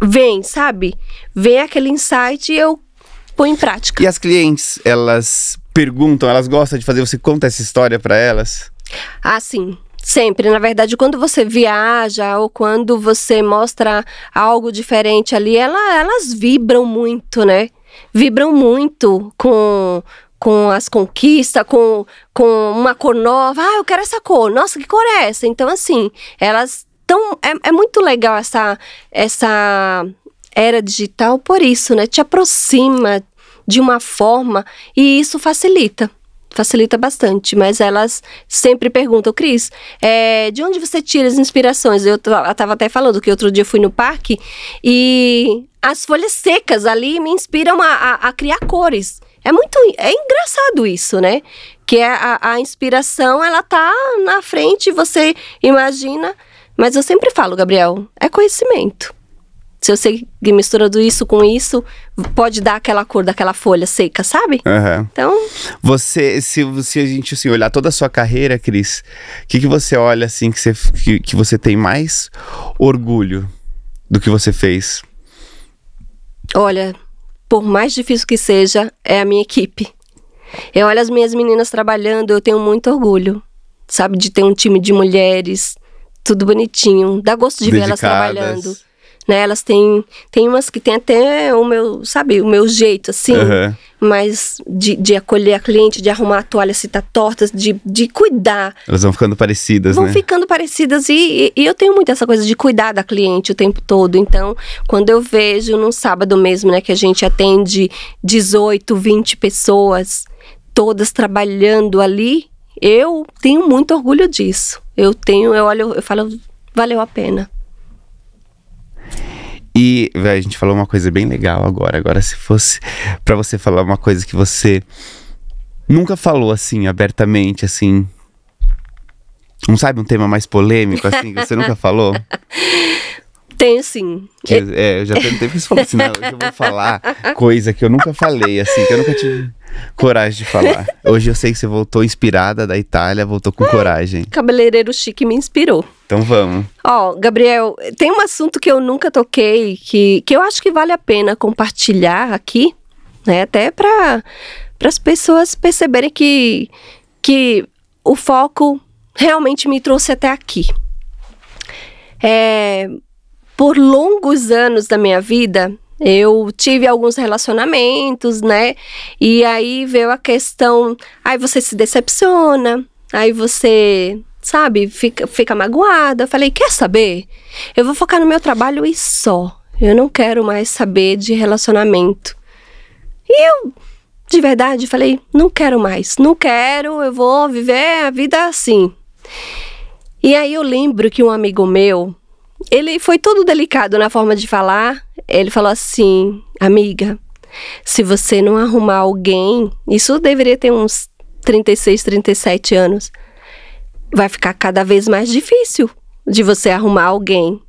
vem, sabe? Vem aquele insight e eu põe em prática. E as clientes, elas perguntam, elas gostam de fazer, você conta essa história para elas? Ah, sim. Sempre, na verdade, quando você viaja ou quando você mostra algo diferente ali, ela, elas vibram muito, né? Vibram muito com com as conquistas, com, com uma cor nova. Ah, eu quero essa cor. Nossa, que cor é essa? Então, assim, elas tão é, é muito legal essa essa era digital por isso, né? Te aproxima de uma forma e isso facilita facilita bastante, mas elas sempre perguntam, Cris, é, de onde você tira as inspirações? Eu estava até falando que outro dia fui no parque e as folhas secas ali me inspiram a, a, a criar cores. É muito, é engraçado isso, né? Que é a, a inspiração, ela tá na frente, você imagina. Mas eu sempre falo, Gabriel, é conhecimento se eu seguir misturando isso com isso, pode dar aquela cor daquela folha seca, sabe? Uhum. Então. Você, se, se a gente assim, olhar toda a sua carreira, Cris, o que, que você olha assim que você, que, que você tem mais orgulho do que você fez? Olha, por mais difícil que seja, é a minha equipe. Eu olho as minhas meninas trabalhando, eu tenho muito orgulho, sabe, de ter um time de mulheres, tudo bonitinho. Dá gosto de Dedicadas. ver elas trabalhando né? Elas têm, tem umas que têm até o meu, sabe, o meu jeito, assim. Uhum. Mas de, de acolher a cliente, de arrumar a toalha se tá torta, de, de cuidar. Elas vão ficando parecidas, vão né? Vão ficando parecidas e, e, eu tenho muito essa coisa de cuidar da cliente o tempo todo. Então, quando eu vejo num sábado mesmo, né, que a gente atende 18, 20 pessoas, todas trabalhando ali, eu tenho muito orgulho disso. Eu tenho, eu olho, eu falo, valeu a pena. E véio, a gente falou uma coisa bem legal agora. Agora, se fosse para você falar uma coisa que você nunca falou assim, abertamente, assim. Não sabe um tema mais polêmico, assim, que você nunca falou? *laughs* Tem sim. É, eu já tentei isso falar assim, não, hoje eu vou falar coisa que eu nunca falei, assim, que eu nunca tive coragem de falar. Hoje eu sei que você voltou inspirada da Itália, voltou com coragem. Cabeleireiro chique me inspirou. Então vamos. Ó, Gabriel, tem um assunto que eu nunca toquei, que, que eu acho que vale a pena compartilhar aqui, né? Até para as pessoas perceberem que, que o foco realmente me trouxe até aqui. É, por longos anos da minha vida, eu tive alguns relacionamentos, né? E aí veio a questão, aí você se decepciona, aí você, sabe, fica, fica magoada. Eu falei, quer saber? Eu vou focar no meu trabalho e só. Eu não quero mais saber de relacionamento. E eu, de verdade, falei, não quero mais, não quero, eu vou viver a vida assim. E aí eu lembro que um amigo meu, ele foi todo delicado na forma de falar. Ele falou assim: amiga, se você não arrumar alguém, isso deveria ter uns 36, 37 anos, vai ficar cada vez mais difícil de você arrumar alguém.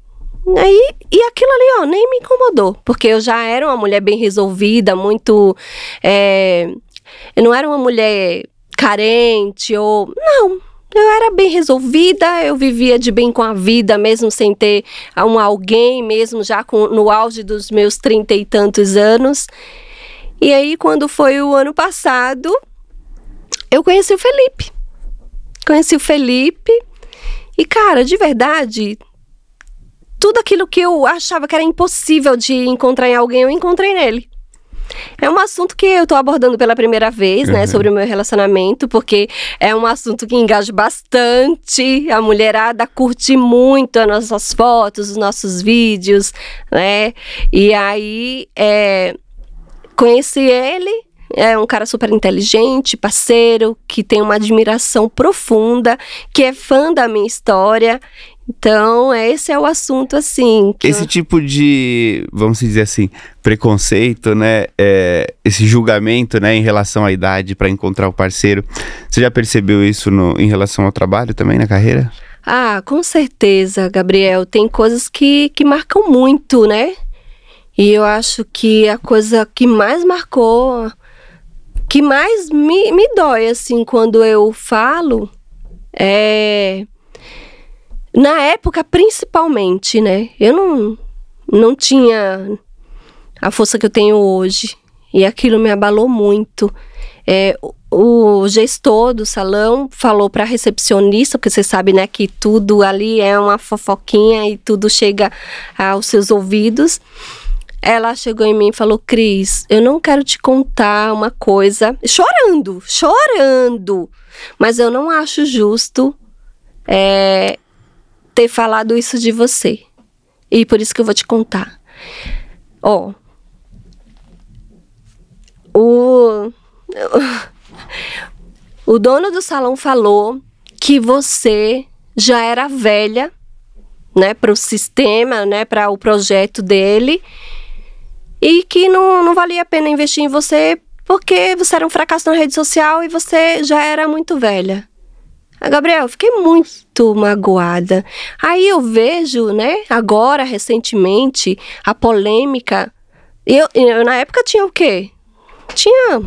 Aí, e aquilo ali, ó, nem me incomodou, porque eu já era uma mulher bem resolvida, muito. É, eu não era uma mulher carente ou. Não, eu era bem resolvida, eu vivia de bem com a vida, mesmo sem ter ah, um alguém, mesmo já com, no auge dos meus trinta e tantos anos. E aí, quando foi o ano passado, eu conheci o Felipe. Conheci o Felipe. E, cara, de verdade, tudo aquilo que eu achava que era impossível de encontrar em alguém, eu encontrei nele. É um assunto que eu tô abordando pela primeira vez, né, uhum. né? Sobre o meu relacionamento, porque é um assunto que engaja bastante. A mulherada curte muito as nossas fotos, os nossos vídeos, né? E aí, é, conheci ele. É um cara super inteligente, parceiro, que tem uma admiração profunda, que é fã da minha história então, é, esse é o assunto, assim. esse eu... tipo de, vamos dizer assim, preconceito, né? É, esse julgamento, né, em relação à idade para encontrar o parceiro. Você já percebeu isso no, em relação ao trabalho também, na carreira? Ah, com certeza, Gabriel. Tem coisas que, que marcam muito, né? E eu acho que a coisa que mais marcou, que mais me, me dói, assim, quando eu falo, é na época, principalmente, né? Eu não, não tinha a força que eu tenho hoje. E aquilo me abalou muito. É, o gestor do salão falou para a recepcionista, porque você sabe, né, que tudo ali é uma fofoquinha e tudo chega aos seus ouvidos. Ela chegou em mim e falou: Cris, eu não quero te contar uma coisa. Chorando, chorando. Mas eu não acho justo é, ter falado isso de você. E por isso que eu vou te contar. Ó. O. *laughs* O dono do salão falou que você já era velha, né, para o sistema, né, para o projeto dele, e que não, não valia a pena investir em você porque você era um fracasso na rede social e você já era muito velha. Ah, Gabriel, fiquei muito magoada. Aí eu vejo, né, agora, recentemente, a polêmica. Eu, eu na época tinha o quê? Tinha.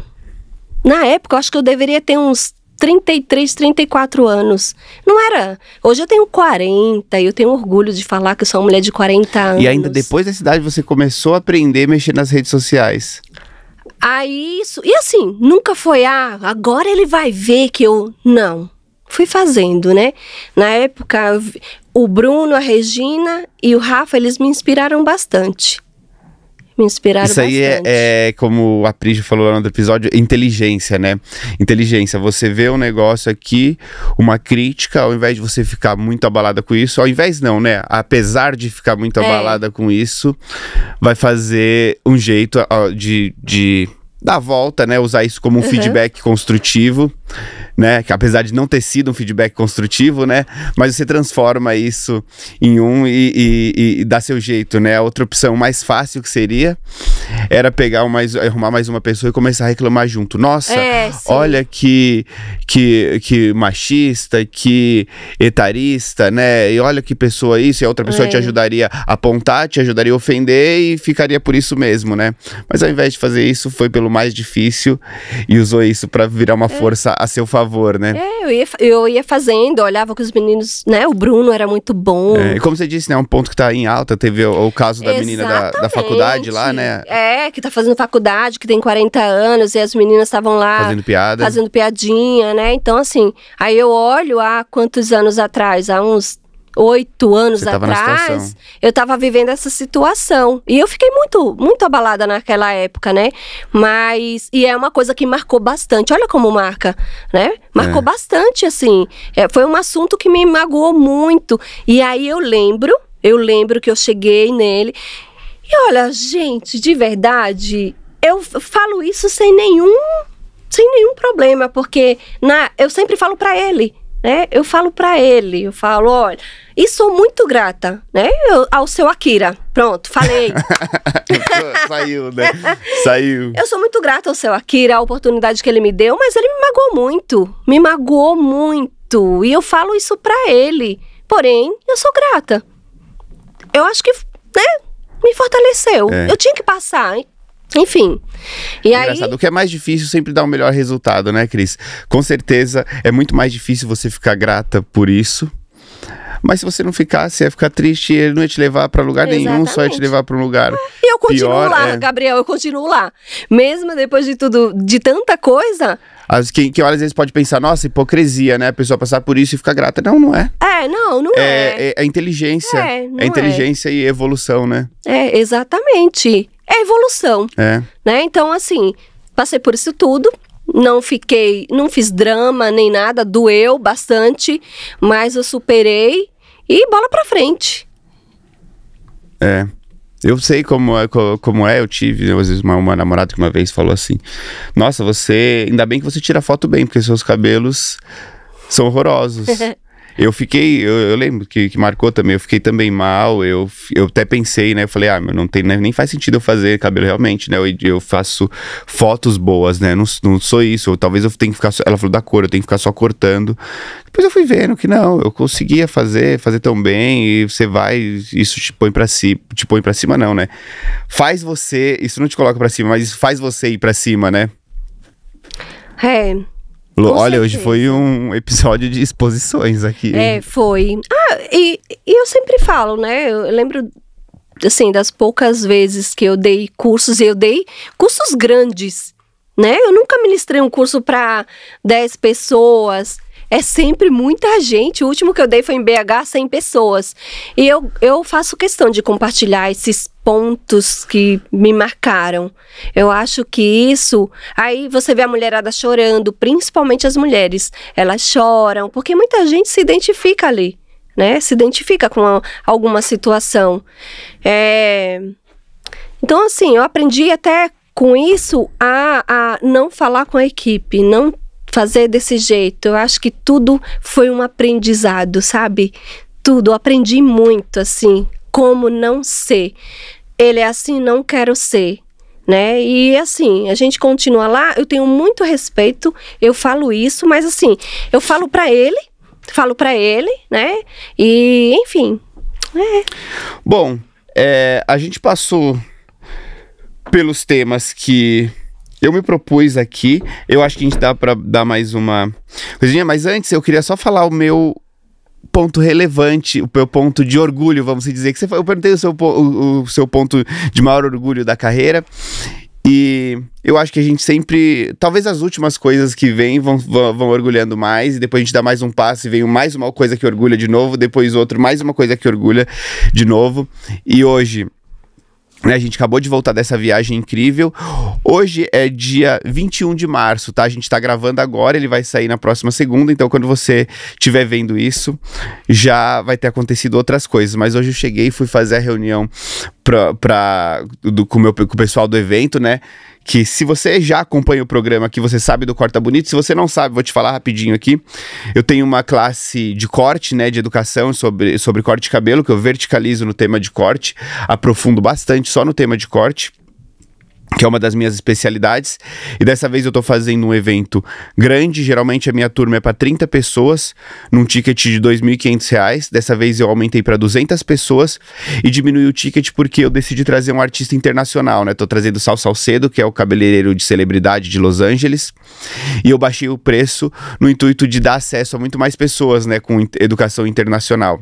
Na época, eu acho que eu deveria ter uns 33, 34 anos. Não era. Hoje eu tenho 40 e eu tenho orgulho de falar que eu sou uma mulher de 40 anos. E ainda depois da idade você começou a aprender a mexer nas redes sociais. Aí isso. E assim, nunca foi, ah, agora ele vai ver que eu. Não fui fazendo, né? Na época, o Bruno, a Regina e o Rafa, eles me inspiraram bastante. Me inspiraram Isso bastante. aí é, é, como a Prígia falou lá no episódio, inteligência, né? Inteligência. Você vê um negócio aqui, uma crítica, ao invés de você ficar muito abalada com isso, ao invés não, né? Apesar de ficar muito é. abalada com isso, vai fazer um jeito de, de dar a volta, né? Usar isso como um uhum. feedback construtivo né? Que apesar de não ter sido um feedback construtivo, né? Mas você transforma isso em um e, e, e dá seu jeito, né? A outra opção mais fácil que seria era pegar mais arrumar mais uma pessoa e começar a reclamar junto. Nossa, é, olha que, que, que machista, que etarista, né? E olha que pessoa isso, e a outra pessoa é. te ajudaria a apontar, te ajudaria a ofender e ficaria por isso mesmo, né? Mas ao invés de fazer isso, foi pelo mais difícil e usou isso para virar uma é. força a, seu favor, né? É, eu ia, eu ia fazendo, olhava com os meninos, né? O Bruno era muito bom. É, e como você disse, né? É um ponto que tá em alta, teve o, o caso da menina da, da, faculdade lá, né? É, que tá fazendo faculdade, que tem 40 anos, e as meninas estavam lá. Fazendo piada. Fazendo piadinha, né? Então, assim, aí eu olho há ah, quantos anos atrás? Há uns oito anos atrás, eu estava vivendo essa situação. E eu fiquei muito, muito abalada naquela época, né? Mas. E é uma coisa que marcou bastante. Olha como marca, né? Marcou é. bastante, assim. É, foi um assunto que me magoou muito. E aí eu lembro, eu lembro que eu cheguei nele. E olha, gente, de verdade, eu falo isso sem nenhum sem nenhum problema, porque na, eu sempre falo para ele, né? Eu falo para ele, eu falo, olha, e sou muito grata, né? Eu, ao seu Akira. Pronto, falei. *laughs* Saiu, né? Saiu. Eu sou muito grata ao seu Akira, a oportunidade que ele me deu, mas ele me magoou muito. Me magoou muito. E eu falo isso para ele. Porém, eu sou grata. Eu acho que, né? Me fortaleceu. É. Eu tinha que passar enfim. E Engraçado. Aí... O que é mais difícil sempre dá o um melhor resultado, né, Cris? Com certeza é muito mais difícil você ficar grata por isso. Mas se você não ficar, você ia ficar triste ele não ia te levar para lugar Exatamente. nenhum, só ia te levar para um lugar. Ah, e eu continuo pior, lá, é... Gabriel, eu continuo lá. Mesmo depois de tudo, de tanta coisa. As, que às vezes pode pensar, nossa, hipocrisia, né? A pessoa passar por isso e ficar grata. Não, não é. É, não, não é. É, é, é inteligência. É, é, é. inteligência e evolução, né? É, exatamente é evolução. É. Né? Então, assim, passei por isso tudo. Não fiquei, não fiz drama nem nada, doeu bastante, mas eu superei e bola pra frente. É. Eu sei como é, como é, eu tive às vezes, uma, uma namorada que uma vez falou assim: Nossa, você. Ainda bem que você tira foto bem, porque seus cabelos são horrorosos. *laughs* Eu fiquei, eu, eu lembro que, que, marcou também, eu fiquei também mal, eu, eu até pensei, né? Eu falei, ah, meu, não tem, nem faz sentido eu fazer cabelo realmente, né? Eu, eu faço fotos boas, né? Não, não sou isso, ou talvez eu tenha que ficar, ela falou da cor, eu tenho que ficar só cortando. Depois eu fui vendo que não, eu conseguia fazer, fazer tão bem, e você vai, isso te põe pra cima, te põe pra cima não, né? Faz você, isso não te coloca pra cima, mas faz você ir pra cima, né? É, com Olha, certeza. hoje foi um episódio de exposições aqui. É, foi. Ah, e, e eu sempre falo, né? Eu lembro assim, das poucas vezes que eu dei cursos, e eu dei cursos grandes, né? Eu nunca ministrei um curso para 10 pessoas, é sempre muita gente. O último que eu dei foi em BH, 100 pessoas. E eu, eu faço questão de compartilhar esses pontos que me marcaram. Eu acho que isso. Aí você vê a mulherada chorando, principalmente as mulheres. Elas choram, porque muita gente se identifica ali, né? Se identifica com a, alguma situação. É... Então, assim, eu aprendi até com isso a, a não falar com a equipe, não fazer desse jeito. Eu acho que tudo foi um aprendizado, sabe? Tudo. Eu aprendi muito, assim, como não ser. Ele é assim, não quero ser. Né? E assim, a gente continua lá, eu tenho muito respeito, eu falo isso, mas assim, eu falo para ele, falo para ele, né? E enfim. É. Bom, é, a gente passou pelos temas que eu me propus aqui. Eu acho que a gente dá para dar mais uma coisinha, mas antes eu queria só falar o meu ponto relevante, o meu ponto de orgulho, vamos dizer. Que você, eu perguntei o seu, o, o seu ponto de maior orgulho da carreira. E eu acho que a gente sempre. Talvez as últimas coisas que vêm vão, vão, vão, orgulhando mais, e depois a gente dá mais um passo e vem mais uma coisa que orgulha de novo, depois outro, mais uma coisa que orgulha de novo. E hoje né, a gente acabou de voltar dessa viagem incrível. Hoje é dia 21 de março, tá? A gente tá gravando agora, ele vai sair na próxima segunda, então quando você estiver vendo isso, já vai ter acontecido outras coisas. Mas hoje eu cheguei e fui fazer a reunião pra, pra, do, com, meu, com o pessoal do evento, né? que se você já acompanha o programa aqui, você sabe do Corta tá Bonito. Se você não sabe, vou te falar rapidinho aqui. Eu tenho uma classe de corte, né, de educação sobre, sobre corte de cabelo, que eu verticalizo no tema de corte, aprofundo bastante só no tema de corte que é uma das minhas especialidades. E dessa vez eu estou fazendo um evento grande, geralmente a minha turma é para 30 pessoas, num ticket de R$ 2.500. Dessa vez eu aumentei para 200 pessoas e diminui o ticket porque eu decidi trazer um artista internacional, né? Tô trazendo Sal Salcedo, que é o cabeleireiro de celebridade de Los Angeles, e eu baixei o preço no intuito de dar acesso a muito mais pessoas, né, com educação internacional.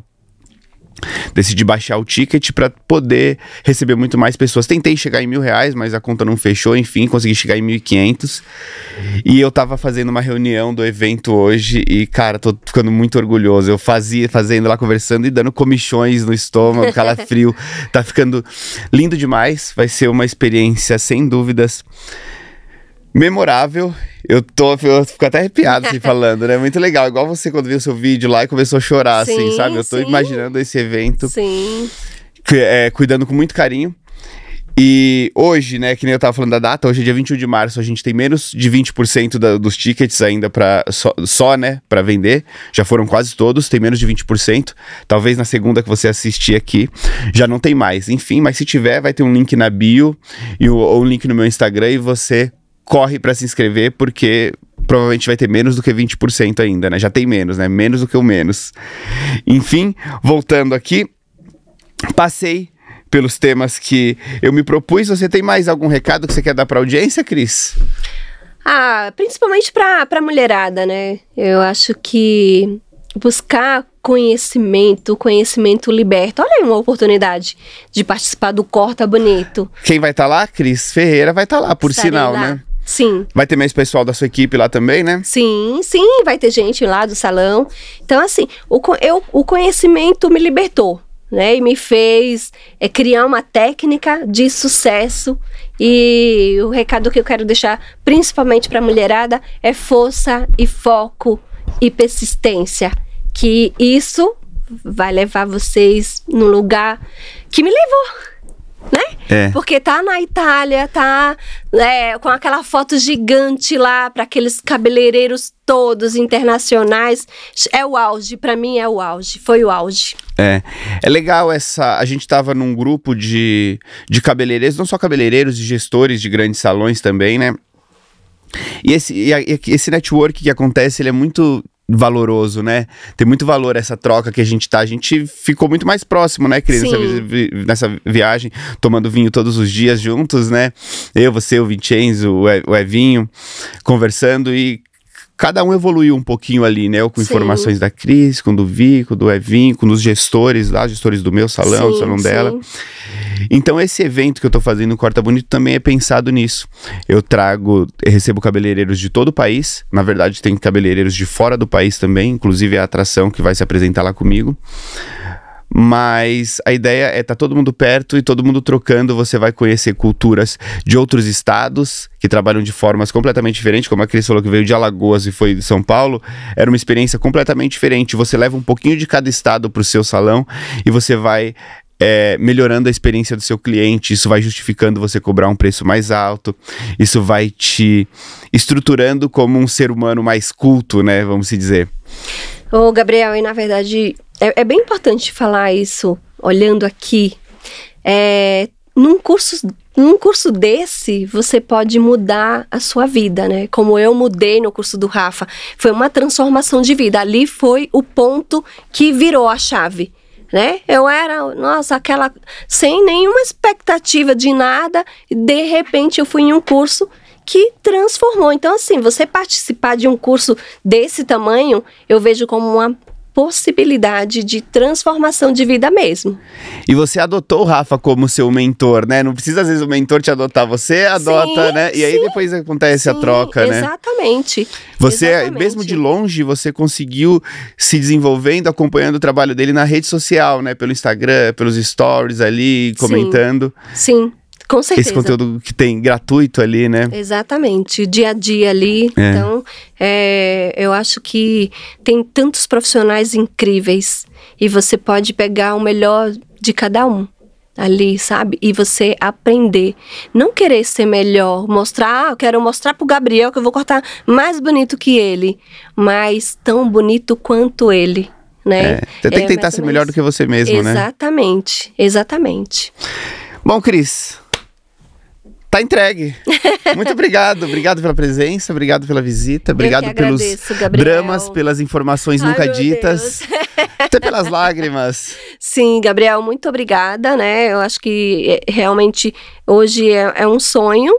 Decidi baixar o ticket para poder receber muito mais pessoas. Tentei chegar em mil reais, mas a conta não fechou. Enfim, consegui chegar em mil e quinhentos. E eu tava fazendo uma reunião do evento hoje e, cara, tô ficando muito orgulhoso. Eu fazia, fazendo lá, conversando e dando comissões no estômago, *laughs* calafrio. tá ficando lindo demais. Vai ser uma experiência, sem dúvidas, memorável. Eu tô, eu fico até arrepiado assim, falando, né? Muito legal. Igual você quando viu seu vídeo lá e começou a chorar, assim, sim, assim, sabe? Eu tô sim. imaginando esse evento. Sim. É, cuidando com muito carinho. E hoje, né, que nem eu tava falando da data, hoje é dia 21 de março, a gente tem menos de 20% da, dos tickets ainda para só, só, né, para vender. Já foram quase todos, tem menos de 20%. Talvez na segunda que você assistir aqui, já não tem mais. Enfim, mas se tiver, vai ter um link na bio e o, ou um link no meu Instagram e você corre para se inscrever, porque provavelmente vai ter menos do que 20% ainda, né? Já tem menos, né? Menos do que o menos. Enfim, voltando aqui, passei pelos temas que eu me propus. Você tem mais algum recado que você quer dar para a audiência, Cris? Ah, principalmente para a mulherada, né? Eu acho que buscar conhecimento, conhecimento liberto. Olha aí uma oportunidade de participar do Corta Bonito. Quem vai estar tá lá? Cris Ferreira vai estar tá lá, por Estarei sinal, lá. né? Sim. Vai ter mais pessoal da sua equipe lá também, né? Sim, sim, vai ter gente lá do salão. Então, assim, o, eu, o conhecimento me libertou, né? E me fez é, criar uma técnica de sucesso. E o recado que eu quero deixar, principalmente para a mulherada, é força e foco e persistência. Que isso vai levar vocês no lugar que me levou né? É. Porque tá na Itália, tá é, com aquela foto gigante lá para aqueles cabeleireiros todos internacionais. É o auge, para mim é o auge, foi o auge. É. É legal essa. A gente tava num grupo de, de cabeleireiros, não só cabeleireiros, de gestores de grandes salões também, né? E esse, e e esse network que acontece, ele é muito valoroso, né? Tem muito valor essa troca que a gente tá. A gente ficou muito mais próximo, né, Cris? Nessa, vi nessa, viagem, tomando vinho todos os dias juntos, né? Eu, você, o Vincenzo, o, e o Evinho, conversando e, cada um evoluiu um pouquinho ali, né? Eu com sim. informações da Cris, com do Vico, do Evin, com os gestores lá, gestores do meu salão, sim, do salão sim. dela. Então, esse evento que eu tô fazendo no Corta Bonito também é pensado nisso. Eu trago, eu recebo cabeleireiros de todo o país. Na verdade, tem cabeleireiros de fora do país também, inclusive é a atração que vai se apresentar lá comigo. Mas a ideia é tá todo mundo perto e todo mundo trocando. Você vai conhecer culturas de outros estados que trabalham de formas completamente diferentes. Como a Cris falou que veio de Alagoas e foi de São Paulo, era uma experiência completamente diferente. Você leva um pouquinho de cada estado para o seu salão e você vai é, melhorando a experiência do seu cliente, isso vai justificando você cobrar um preço mais alto, isso vai te estruturando como um ser humano mais culto, né? Vamos se dizer. Ô, Gabriel, e na verdade, é, é bem importante falar isso, olhando aqui. É, num curso num curso desse, você pode mudar a sua vida, né? Como eu mudei no curso do Rafa. Foi uma transformação de vida. Ali foi o ponto que virou a chave, né? Eu era, nossa, aquela. sem nenhuma expectativa de nada, e de repente eu fui em um curso que transformou. Então, assim, você participar de um curso desse tamanho, eu vejo como uma possibilidade de transformação de vida mesmo. E você adotou o Rafa como seu mentor, né? Não precisa às vezes o mentor te adotar, você adota, sim, né? E sim, aí depois acontece sim, a troca, né? Exatamente. Você, exatamente. mesmo de longe, você conseguiu se desenvolvendo, acompanhando o trabalho dele na rede social, né? Pelo Instagram, pelos stories ali, comentando. Sim. Com certeza. Esse conteúdo que tem gratuito ali, né? Exatamente. Dia a dia ali. É. Então, é, eu acho que tem tantos profissionais incríveis e você pode pegar o melhor de cada um ali, sabe? E você aprender. Não querer ser melhor, mostrar, ah, eu quero mostrar pro Gabriel que eu vou cortar mais bonito que ele, mas tão bonito quanto ele. Né? É, você tem que é tentar ser melhor do que você mesmo, exatamente, né? Exatamente, exatamente. Bom, Cris, tá entregue. Muito obrigado. Obrigado pela presença, obrigado pela visita, obrigado agradeço, pelos Gabriel. dramas, pelas informações Ai, nunca ditas. Deus. Até pelas lágrimas. Sim, Gabriel, muito obrigada, né? Eu acho que eh, realmente hoje é, é um sonho.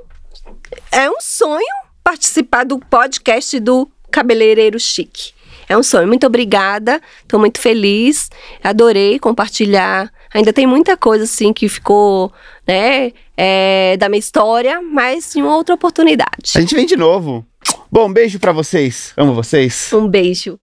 É um sonho participar do podcast do Cabeleireiro Chique. É um sonho. Muito obrigada. Estou muito feliz. Adorei compartilhar Ainda tem muita coisa, assim, que ficou, né, é, da minha história, mas em uma outra oportunidade. A gente vem de novo. Bom, um beijo para vocês. Amo vocês. Um beijo.